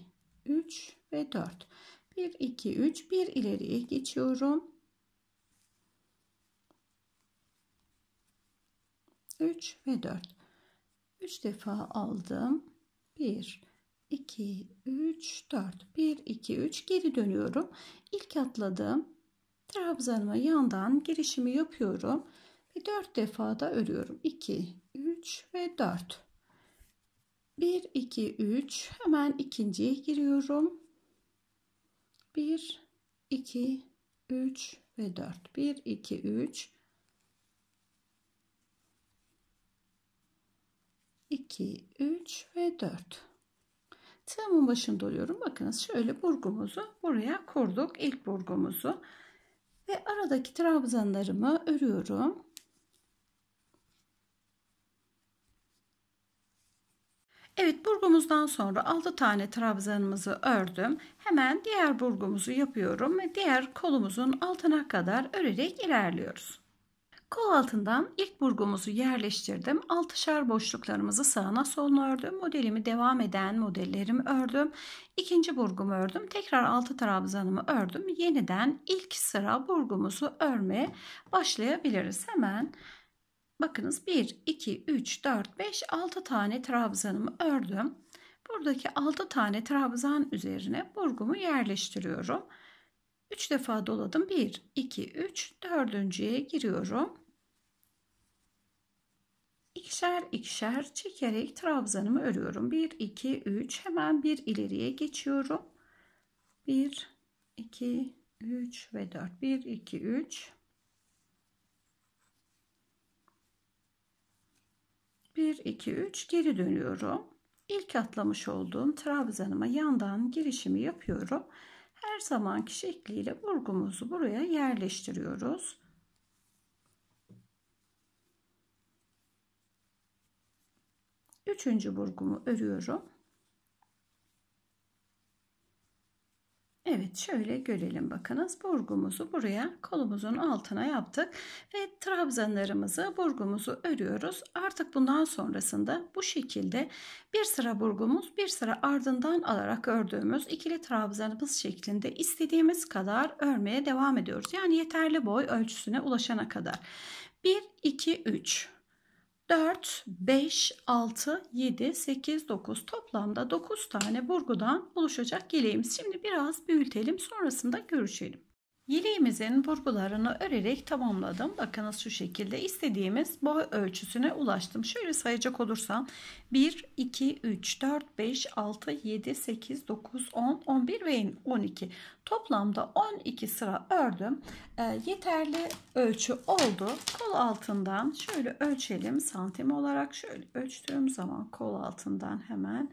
3 ve 4. 1, 2, 3, 1 ileriye geçiyorum. 3 ve 4. 3 defa aldım. 1, 2, 3, 4. 1, 2, 3 geri dönüyorum. İlk atladım. Trabzanıma yandan girişimi yapıyorum. Ve 4 defa da örüyorum. 2, 3 ve 4. 1, 2, 3. Hemen ikinciye giriyorum. 1, 2, 3 ve 4. 1, 2, 3. 2, 3 ve 4. Tığımın başını doluyorum. Bakınız şöyle burgumuzu buraya kurduk. ilk burgumuzu. Ve aradaki trabzanlarımı örüyorum. Evet burgumuzdan sonra 6 tane trabzanımızı ördüm. Hemen diğer burgumuzu yapıyorum ve diğer kolumuzun altına kadar örerek ilerliyoruz. Kol altından ilk burgumuzu yerleştirdim. Altışar boşluklarımızı sağına soluna ördüm. Modelimi devam eden modellerimi ördüm. İkinci burgumu ördüm. Tekrar altı trabzanımı ördüm. Yeniden ilk sıra burgumuzu örmeye başlayabiliriz. Hemen bakınız 1, 2, 3, 4, 5, 6 tane trabzanımı ördüm. Buradaki 6 tane trabzan üzerine burgumu yerleştiriyorum. 3 defa doladım. 1, 2, 3, dördüncüye giriyorum ikişer ikişer çekerek trabzanımı örüyorum. 1 2 3 hemen bir ileriye geçiyorum. 1 2 3 ve 4 1 2 3 1 2 3 geri dönüyorum. İlk atlamış olduğum trabzanıma yandan girişimi yapıyorum. Her zamanki şekliyle burgumuzu buraya yerleştiriyoruz. Üçüncü burgumu örüyorum. Evet şöyle görelim bakınız burgumuzu buraya kolumuzun altına yaptık ve trabzanlarımızı burgumuzu örüyoruz. Artık bundan sonrasında bu şekilde bir sıra burgumuz bir sıra ardından alarak ördüğümüz ikili trabzanımız şeklinde istediğimiz kadar örmeye devam ediyoruz. Yani yeterli boy ölçüsüne ulaşana kadar. 1, 2, 3 4, 5, 6, 7, 8, 9 toplamda 9 tane burgudan oluşacak yeleğimiz. Şimdi biraz büyütelim sonrasında görüşelim. Yeleğimizin burgularını örerek tamamladım. Bakınız şu şekilde istediğimiz boy ölçüsüne ulaştım. Şöyle sayacak olursam 1, 2, 3, 4, 5, 6, 7, 8, 9, 10, 11 ve 12. Toplamda 12 sıra ördüm. E, yeterli ölçü oldu. Kol altından şöyle ölçelim. Santim olarak şöyle ölçtüğüm zaman kol altından hemen.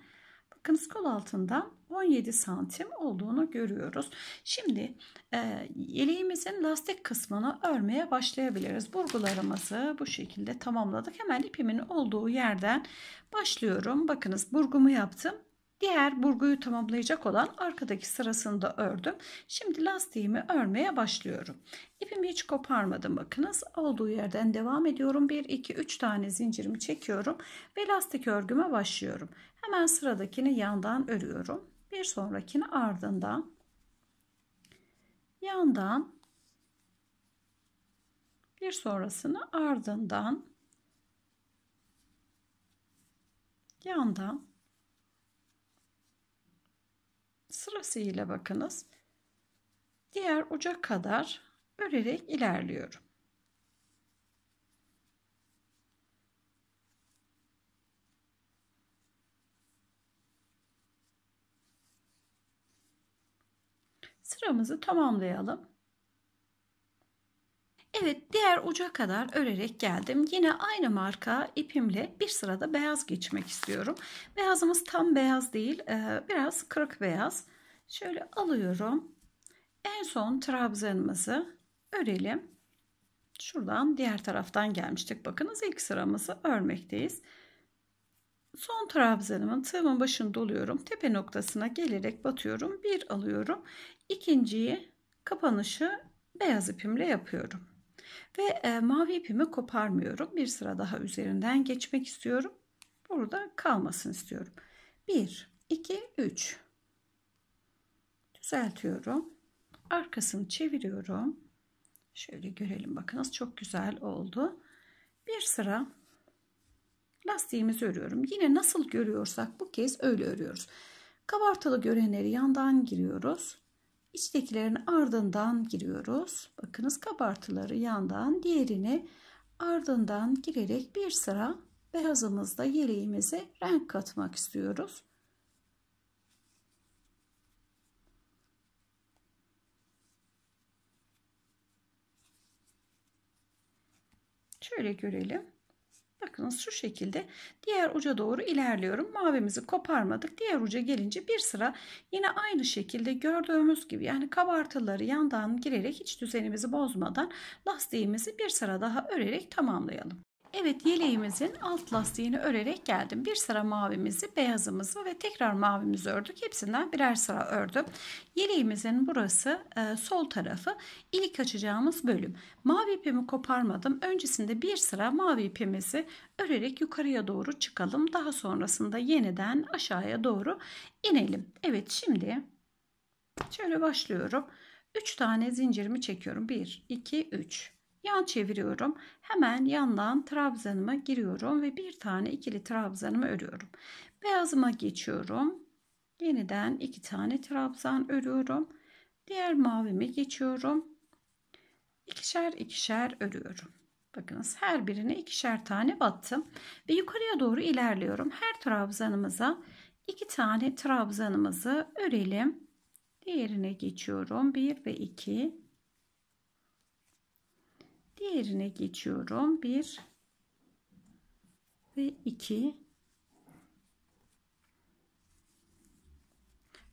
Bakınız kol altından 17 santim olduğunu görüyoruz. Şimdi e, yeleğimizin lastik kısmını örmeye başlayabiliriz. Burgularımızı bu şekilde tamamladık. Hemen ipimin olduğu yerden başlıyorum. Bakınız burgumu yaptım. Diğer burguyu tamamlayacak olan arkadaki sırasını da ördüm. Şimdi lastiğimi örmeye başlıyorum. İpimi hiç koparmadım bakınız. Olduğu yerden devam ediyorum. 1, 2, 3 tane zincirimi çekiyorum ve lastik örgüme başlıyorum. Hemen sıradakini yandan örüyorum bir sonrakini ardından yandan bir sonrasını ardından yandan sırasıyla bakınız diğer uca kadar örerek ilerliyorum. sıramızı tamamlayalım. Evet diğer uca kadar örerek geldim. Yine aynı marka ipimle bir sırada beyaz geçmek istiyorum. Beyazımız tam beyaz değil e, biraz kırık beyaz. Şöyle alıyorum. En son trabzanımızı örelim. Şuradan diğer taraftan gelmiştik. Bakınız ilk sıramızı örmekteyiz. Son trabzanımın tığımın başını doluyorum. Tepe noktasına gelerek batıyorum. Bir alıyorum. İkinciyi kapanışı beyaz ipimle yapıyorum. Ve e, mavi ipimi koparmıyorum. Bir sıra daha üzerinden geçmek istiyorum. Burada kalmasın istiyorum. 1, 2, 3. Düzeltiyorum. Arkasını çeviriyorum. Şöyle görelim bakınız çok güzel oldu. Bir sıra lastiğimizi örüyorum. Yine nasıl görüyorsak bu kez öyle örüyoruz. Kabartılı görenleri yandan giriyoruz. İçtekilerin ardından giriyoruz. Bakınız kabartıları yandan diğerini ardından girerek bir sıra beyazımızda yeleğimize renk katmak istiyoruz. Şöyle görelim. Bakınız şu şekilde diğer uca doğru ilerliyorum. Mavimizi koparmadık. Diğer uca gelince bir sıra yine aynı şekilde gördüğümüz gibi yani kabartıları yandan girerek hiç düzenimizi bozmadan lastiğimizi bir sıra daha örerek tamamlayalım. Evet yeleğimizin alt lastiğini örerek geldim. Bir sıra mavimizi, beyazımızı ve tekrar mavimizi ördük. Hepsinden birer sıra ördüm. Yeleğimizin burası e, sol tarafı ilk açacağımız bölüm. Mavi ipimi koparmadım. Öncesinde bir sıra mavi ipimizi örerek yukarıya doğru çıkalım. Daha sonrasında yeniden aşağıya doğru inelim. Evet şimdi şöyle başlıyorum. 3 tane zincirimi çekiyorum. 1, 2, 3. Yan çeviriyorum. Hemen yandan trabzanıma giriyorum ve bir tane ikili trabzanımı örüyorum. Beyazıma geçiyorum. Yeniden iki tane trabzan örüyorum. Diğer mavime geçiyorum. ikişer ikişer örüyorum. Bakınız her birine ikişer tane battım ve yukarıya doğru ilerliyorum. Her trabzanımıza iki tane trabzanımızı örelim. Diğerine geçiyorum. 1 ve 2 diğerine geçiyorum. bir ve iki.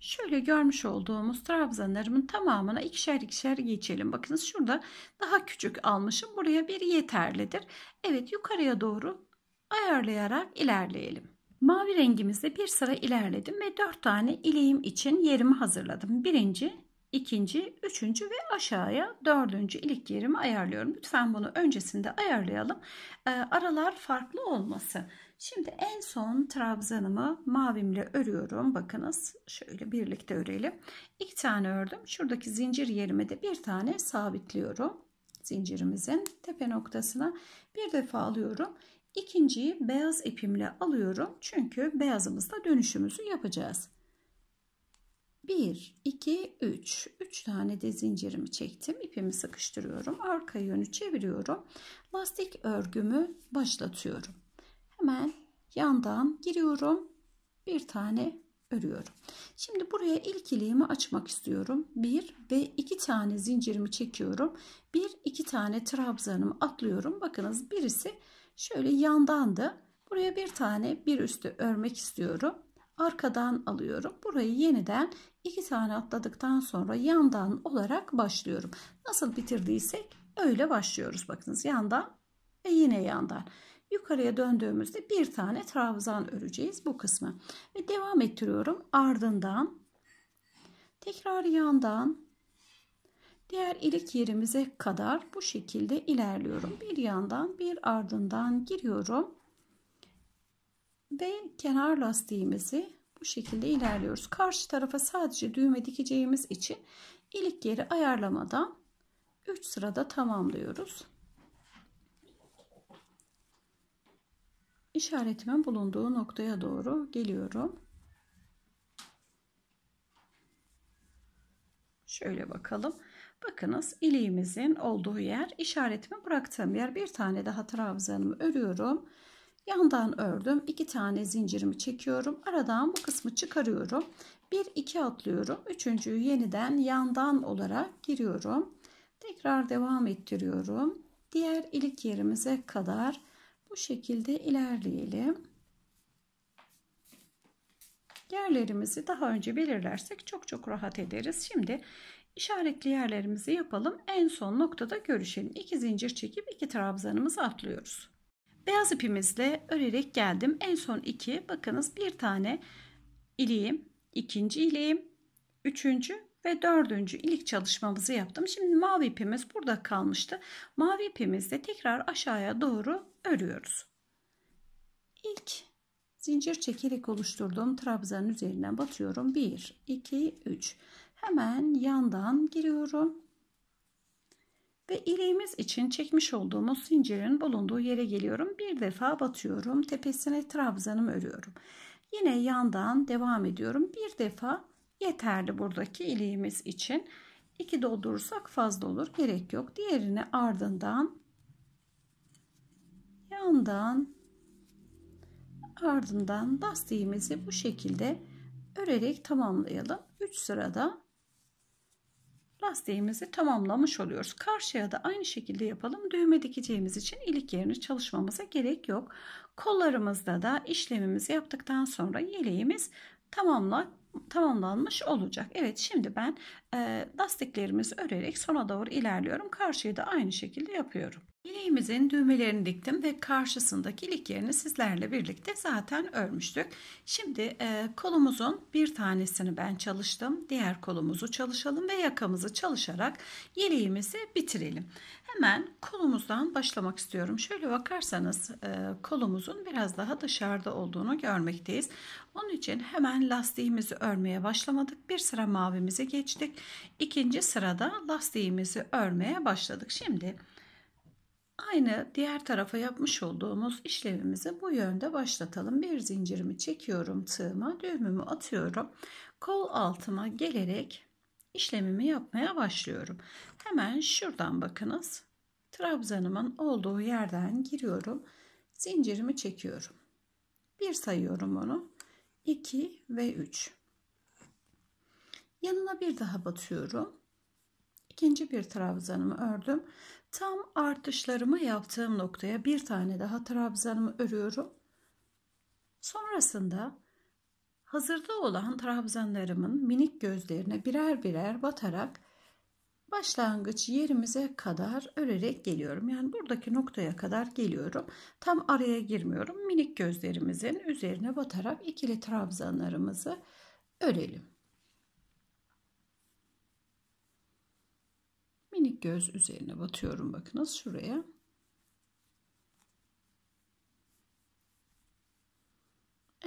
Şöyle görmüş olduğumuz trabzanlarımın tamamına ikişer ikişer geçelim. Bakınız şurada daha küçük almışım. Buraya bir yeterlidir. Evet yukarıya doğru ayarlayarak ilerleyelim. Mavi rengimizde bir sıra ilerledim ve dört tane ileğim için yerimi hazırladım. Birinci, ikinci, üçüncü ve aşağıya dördüncü ilik yerimi ayarlıyorum. Lütfen bunu öncesinde ayarlayalım. Ee, aralar farklı olması. Şimdi en son trabzanımı mavimle örüyorum. Bakınız şöyle birlikte örelim. İki tane ördüm. Şuradaki zincir yerime de bir tane sabitliyorum. Zincirimizin tepe noktasına bir defa alıyorum. İkinciyi beyaz ipimle alıyorum. Çünkü beyazımızla dönüşümüzü yapacağız. 1, 2, 3. 3 tane de zincirimi çektim. ipimi sıkıştırıyorum. Arka yönü çeviriyorum. Lastik örgümü başlatıyorum. Hemen yandan giriyorum. Bir tane örüyorum. Şimdi buraya ilk iliğimi açmak istiyorum. 1 ve 2 tane zincirimi çekiyorum. 1 2 tane trabzanımı atlıyorum. Bakınız birisi şöyle yandan da, Buraya bir tane bir üstü örmek istiyorum arkadan alıyorum. Burayı yeniden iki tane atladıktan sonra yandan olarak başlıyorum. Nasıl bitirdiysek öyle başlıyoruz. Bakınız yandan ve yine yandan. Yukarıya döndüğümüzde bir tane trabzan öreceğiz bu kısmı. Ve devam ettiriyorum. Ardından tekrar yandan diğer ilik yerimize kadar bu şekilde ilerliyorum. Bir yandan bir ardından giriyorum ve kenar lastiğimizi bu şekilde ilerliyoruz. Karşı tarafa sadece düğme dikeceğimiz için ilik yeri ayarlamadan 3 sırada tamamlıyoruz. İşaretimin bulunduğu noktaya doğru geliyorum. Şöyle bakalım. Bakınız iliğimizin olduğu yer işaretimi bıraktığım yer. Bir tane daha trabzanımı örüyorum. Yandan ördüm. iki tane zincirimi çekiyorum. Aradan bu kısmı çıkarıyorum. 1 2 atlıyorum. Üçüncüyü yeniden yandan olarak giriyorum. Tekrar devam ettiriyorum. Diğer ilik yerimize kadar bu şekilde ilerleyelim. Yerlerimizi daha önce belirlersek çok çok rahat ederiz. Şimdi işaretli yerlerimizi yapalım. En son noktada görüşelim. 2 zincir çekip iki trabzanımızı atlıyoruz. Beyaz ipimizle örerek geldim. En son iki. Bakınız bir tane iliğim, ikinci iliğim, üçüncü ve dördüncü ilik çalışmamızı yaptım. Şimdi mavi ipimiz burada kalmıştı. Mavi ipimizle tekrar aşağıya doğru örüyoruz. İlk zincir çekerek oluşturduğum trabzanın üzerinden batıyorum. 1, 2, 3. Hemen yandan giriyorum ve ileğimiz için çekmiş olduğumuz zincirin bulunduğu yere geliyorum. Bir defa batıyorum. Tepesine trabzanımı örüyorum. Yine yandan devam ediyorum. Bir defa yeterli buradaki ileğimiz için. İki doldurursak fazla olur. Gerek yok. Diğerini ardından yandan ardından lastiğimizi bu şekilde örerek tamamlayalım. 3 sırada lastiğimizi tamamlamış oluyoruz. Karşıya da aynı şekilde yapalım. Düğme dikeceğimiz için ilik yerini çalışmamıza gerek yok. Kollarımızda da işlemimizi yaptıktan sonra yeleğimiz tamamla tamamlanmış olacak. Evet şimdi ben e, lastiklerimizi örerek sona doğru ilerliyorum. Karşıya da aynı şekilde yapıyorum. Bileğimizin düğmelerini diktim ve karşısındaki ilik yerini sizlerle birlikte zaten örmüştük. Şimdi e, kolumuzun bir tanesini ben çalıştım. Diğer kolumuzu çalışalım ve yakamızı çalışarak yeleğimizi bitirelim. Hemen kolumuzdan başlamak istiyorum. Şöyle bakarsanız e, kolumuzun biraz daha dışarıda olduğunu görmekteyiz. Onun için hemen lastiğimizi örmeye başlamadık. Bir sıra mavimizi geçtik. İkinci sırada lastiğimizi örmeye başladık. Şimdi... Aynı diğer tarafa yapmış olduğumuz işlemimizi bu yönde başlatalım. Bir zincirimi çekiyorum tığıma, düğümümü atıyorum. Kol altıma gelerek işlemimi yapmaya başlıyorum. Hemen şuradan bakınız. Trabzanımın olduğu yerden giriyorum. Zincirimi çekiyorum. Bir sayıyorum onu. 2 ve 3. Yanına bir daha batıyorum. İkinci bir trabzanımı ördüm. Tam artışlarımı yaptığım noktaya bir tane daha trabzanımı örüyorum. Sonrasında hazırda olan trabzanlarımın minik gözlerine birer birer batarak başlangıç yerimize kadar örerek geliyorum. Yani buradaki noktaya kadar geliyorum. Tam araya girmiyorum. Minik gözlerimizin üzerine batarak ikili trabzanlarımızı örelim. minik göz üzerine batıyorum bakınız şuraya.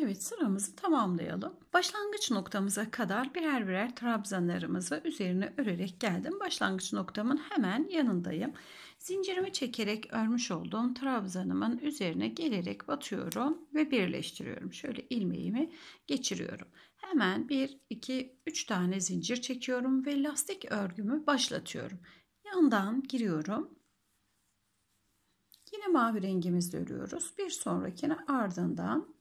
Evet sıramızı tamamlayalım. Başlangıç noktamıza kadar birer birer trabzanlarımızı üzerine örerek geldim. Başlangıç noktamın hemen yanındayım. Zincirimi çekerek örmüş olduğum trabzanımın üzerine gelerek batıyorum ve birleştiriyorum. Şöyle ilmeğimi geçiriyorum. Hemen 1, 2, 3 tane zincir çekiyorum ve lastik örgümü başlatıyorum. Yandan giriyorum. Yine mavi rengimizle örüyoruz. Bir sonrakine ardından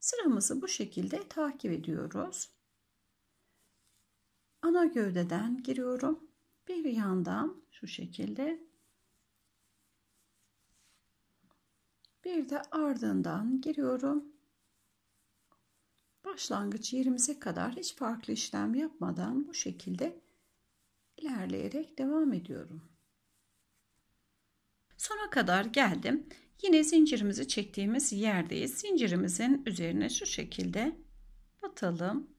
sıramızı bu şekilde takip ediyoruz. Ana gövdeden giriyorum. Bir yandan şu şekilde bir de ardından giriyorum. Başlangıç yerimize kadar hiç farklı işlem yapmadan bu şekilde ilerleyerek devam ediyorum. Sona kadar geldim. Yine zincirimizi çektiğimiz yerdeyiz. Zincirimizin üzerine şu şekilde batalım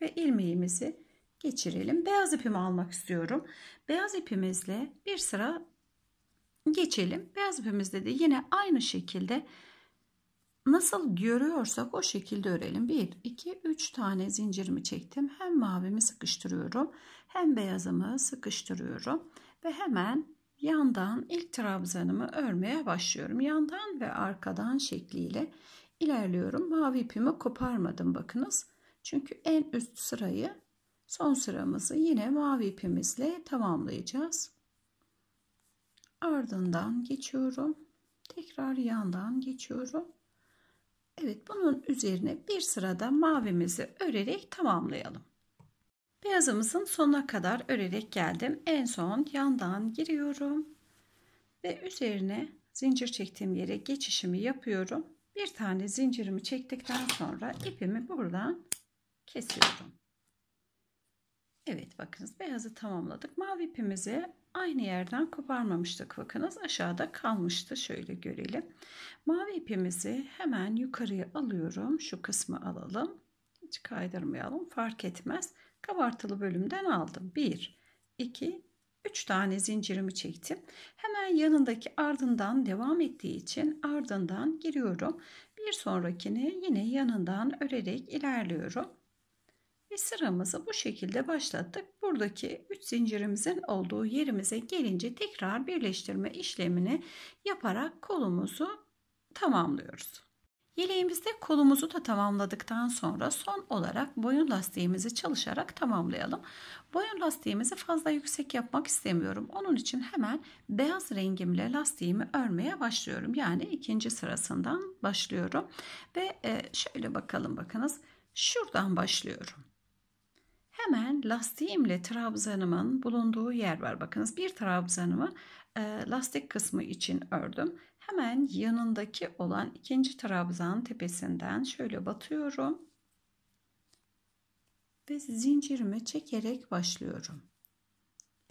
ve ilmeğimizi geçirelim. Beyaz ipimi almak istiyorum. Beyaz ipimizle bir sıra geçelim. Beyaz ipimizde de yine aynı şekilde nasıl görüyorsak o şekilde örelim. 1, 2, 3 tane zincirimi çektim. Hem mavimi sıkıştırıyorum hem beyazımı sıkıştırıyorum. Ve hemen yandan ilk trabzanımı örmeye başlıyorum. Yandan ve arkadan şekliyle ilerliyorum. Mavi ipimi koparmadım bakınız. Çünkü en üst sırayı son sıramızı yine mavi ipimizle tamamlayacağız. Ardından geçiyorum. Tekrar yandan geçiyorum Evet bunun üzerine bir sırada mavimizi örerek tamamlayalım. Beyazımızın sonuna kadar örerek geldim. En son yandan giriyorum ve üzerine zincir çektiğim yere geçişimi yapıyorum. Bir tane zincirimi çektikten sonra ipimi buradan kesiyorum. Evet bakınız beyazı tamamladık. Mavi ipimizi aynı yerden koparmamıştık. Bakınız aşağıda kalmıştı. Şöyle görelim. Mavi ipimizi hemen yukarıya alıyorum. Şu kısmı alalım. Hiç kaydırmayalım. Fark etmez. Kabartılı bölümden aldım. 1, 2, 3 tane zincirimi çektim. Hemen yanındaki ardından devam ettiği için ardından giriyorum. Bir sonrakini yine yanından örerek ilerliyorum. Ve sıramızı bu şekilde başlattık. Buradaki 3 zincirimizin olduğu yerimize gelince tekrar birleştirme işlemini yaparak kolumuzu tamamlıyoruz. Yeleğimizde kolumuzu da tamamladıktan sonra son olarak boyun lastiğimizi çalışarak tamamlayalım. Boyun lastiğimizi fazla yüksek yapmak istemiyorum. Onun için hemen beyaz rengimle lastiğimi örmeye başlıyorum. Yani ikinci sırasından başlıyorum. Ve e, şöyle bakalım bakınız şuradan başlıyorum. Hemen lastiğimle trabzanımın bulunduğu yer var. Bakınız bir trabzanımı e, lastik kısmı için ördüm. Hemen yanındaki olan ikinci trabzan tepesinden şöyle batıyorum. Ve zincirimi çekerek başlıyorum.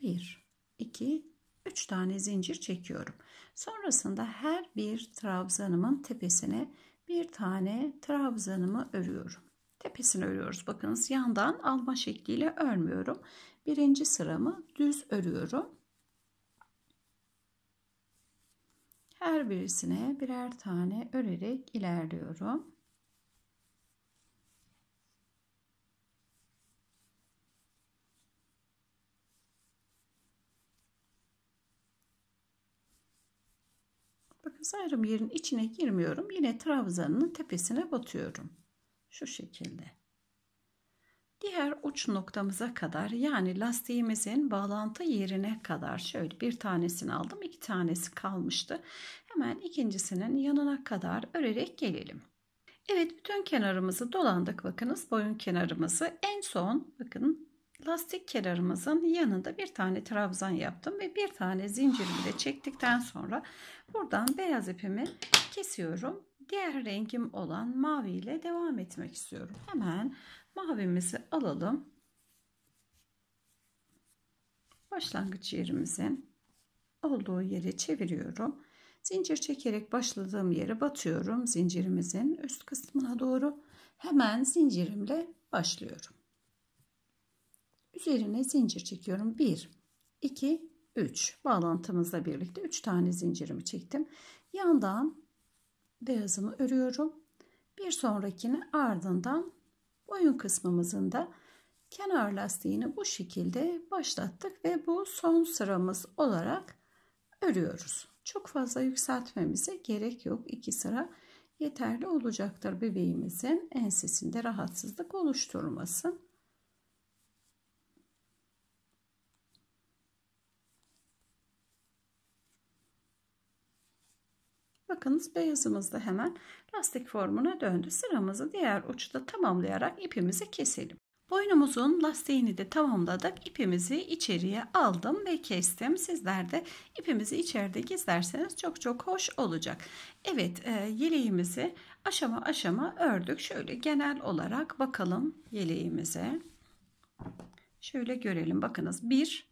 1, 2, 3 tane zincir çekiyorum. Sonrasında her bir trabzanımın tepesine bir tane trabzanımı örüyorum tepesini örüyoruz. Bakınız yandan alma şekliyle örmüyorum. Birinci sıramı düz örüyorum. Her birisine birer tane örerek ilerliyorum. Bakın ayrım yerin içine girmiyorum. Yine trabzanın tepesine batıyorum. Şu şekilde. Diğer uç noktamıza kadar yani lastiğimizin bağlantı yerine kadar şöyle bir tanesini aldım. iki tanesi kalmıştı. Hemen ikincisinin yanına kadar örerek gelelim. Evet bütün kenarımızı dolandık bakınız boyun kenarımızı en son bakın lastik kenarımızın yanında bir tane trabzan yaptım ve bir tane zincirimi de çektikten sonra buradan beyaz ipimi kesiyorum diğer rengim olan mavi ile devam etmek istiyorum. Hemen mavimizi alalım. Başlangıç yerimizin olduğu yere çeviriyorum. Zincir çekerek başladığım yere batıyorum. Zincirimizin üst kısmına doğru hemen zincirimle başlıyorum. Üzerine zincir çekiyorum. 1, 2, 3 bağlantımızla birlikte 3 tane zincirimi çektim. Yandan beyazımı örüyorum. Bir sonrakini ardından boyun kısmımızın da kenar lastiğini bu şekilde başlattık ve bu son sıramız olarak örüyoruz. Çok fazla yükseltmemize gerek yok. İki sıra yeterli olacaktır bebeğimizin ensesinde rahatsızlık oluşturmasın. bakınız beyazımız da hemen lastik formuna döndü. Sıramızı diğer uçta tamamlayarak ipimizi keselim. Boynumuzun lastiğini de tamamladık. İpimizi içeriye aldım ve kestim. Sizler de ipimizi içeride gizlerseniz çok çok hoş olacak. Evet e, yeleğimizi aşama aşama ördük. Şöyle genel olarak bakalım yeleğimize. Şöyle görelim bakınız 1,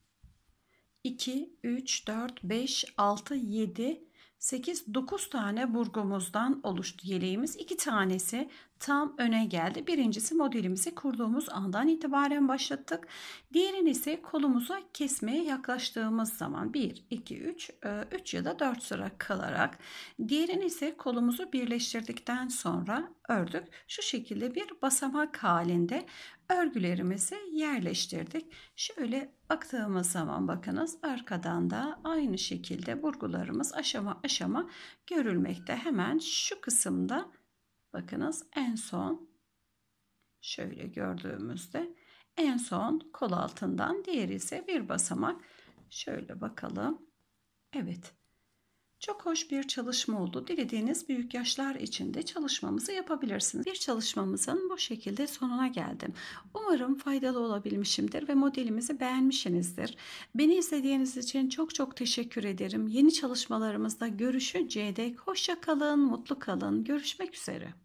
2, 3, 4, 5, 6, 7, 8-9 tane burgumuzdan oluştu yeleğimiz. 2 tanesi tam öne geldi. Birincisi modelimizi kurduğumuz andan itibaren başlattık. Diğerini ise kolumuza kesmeye yaklaştığımız zaman 1, 2, 3, 3 ya da 4 sıra kalarak diğerini ise kolumuzu birleştirdikten sonra ördük. Şu şekilde bir basamak halinde örgülerimizi yerleştirdik. Şöyle baktığımız zaman bakınız arkadan da aynı şekilde burgularımız aşama aşama görülmekte. Hemen şu kısımda Bakınız en son şöyle gördüğümüzde en son kol altından diğer ise bir basamak. Şöyle bakalım. Evet. Çok hoş bir çalışma oldu. Dilediğiniz büyük yaşlar içinde çalışmamızı yapabilirsiniz. Bir çalışmamızın bu şekilde sonuna geldim. Umarım faydalı olabilmişimdir ve modelimizi beğenmişsinizdir. Beni izlediğiniz için çok çok teşekkür ederim. Yeni çalışmalarımızda görüşünceye dek hoşça kalın, mutlu kalın. Görüşmek üzere.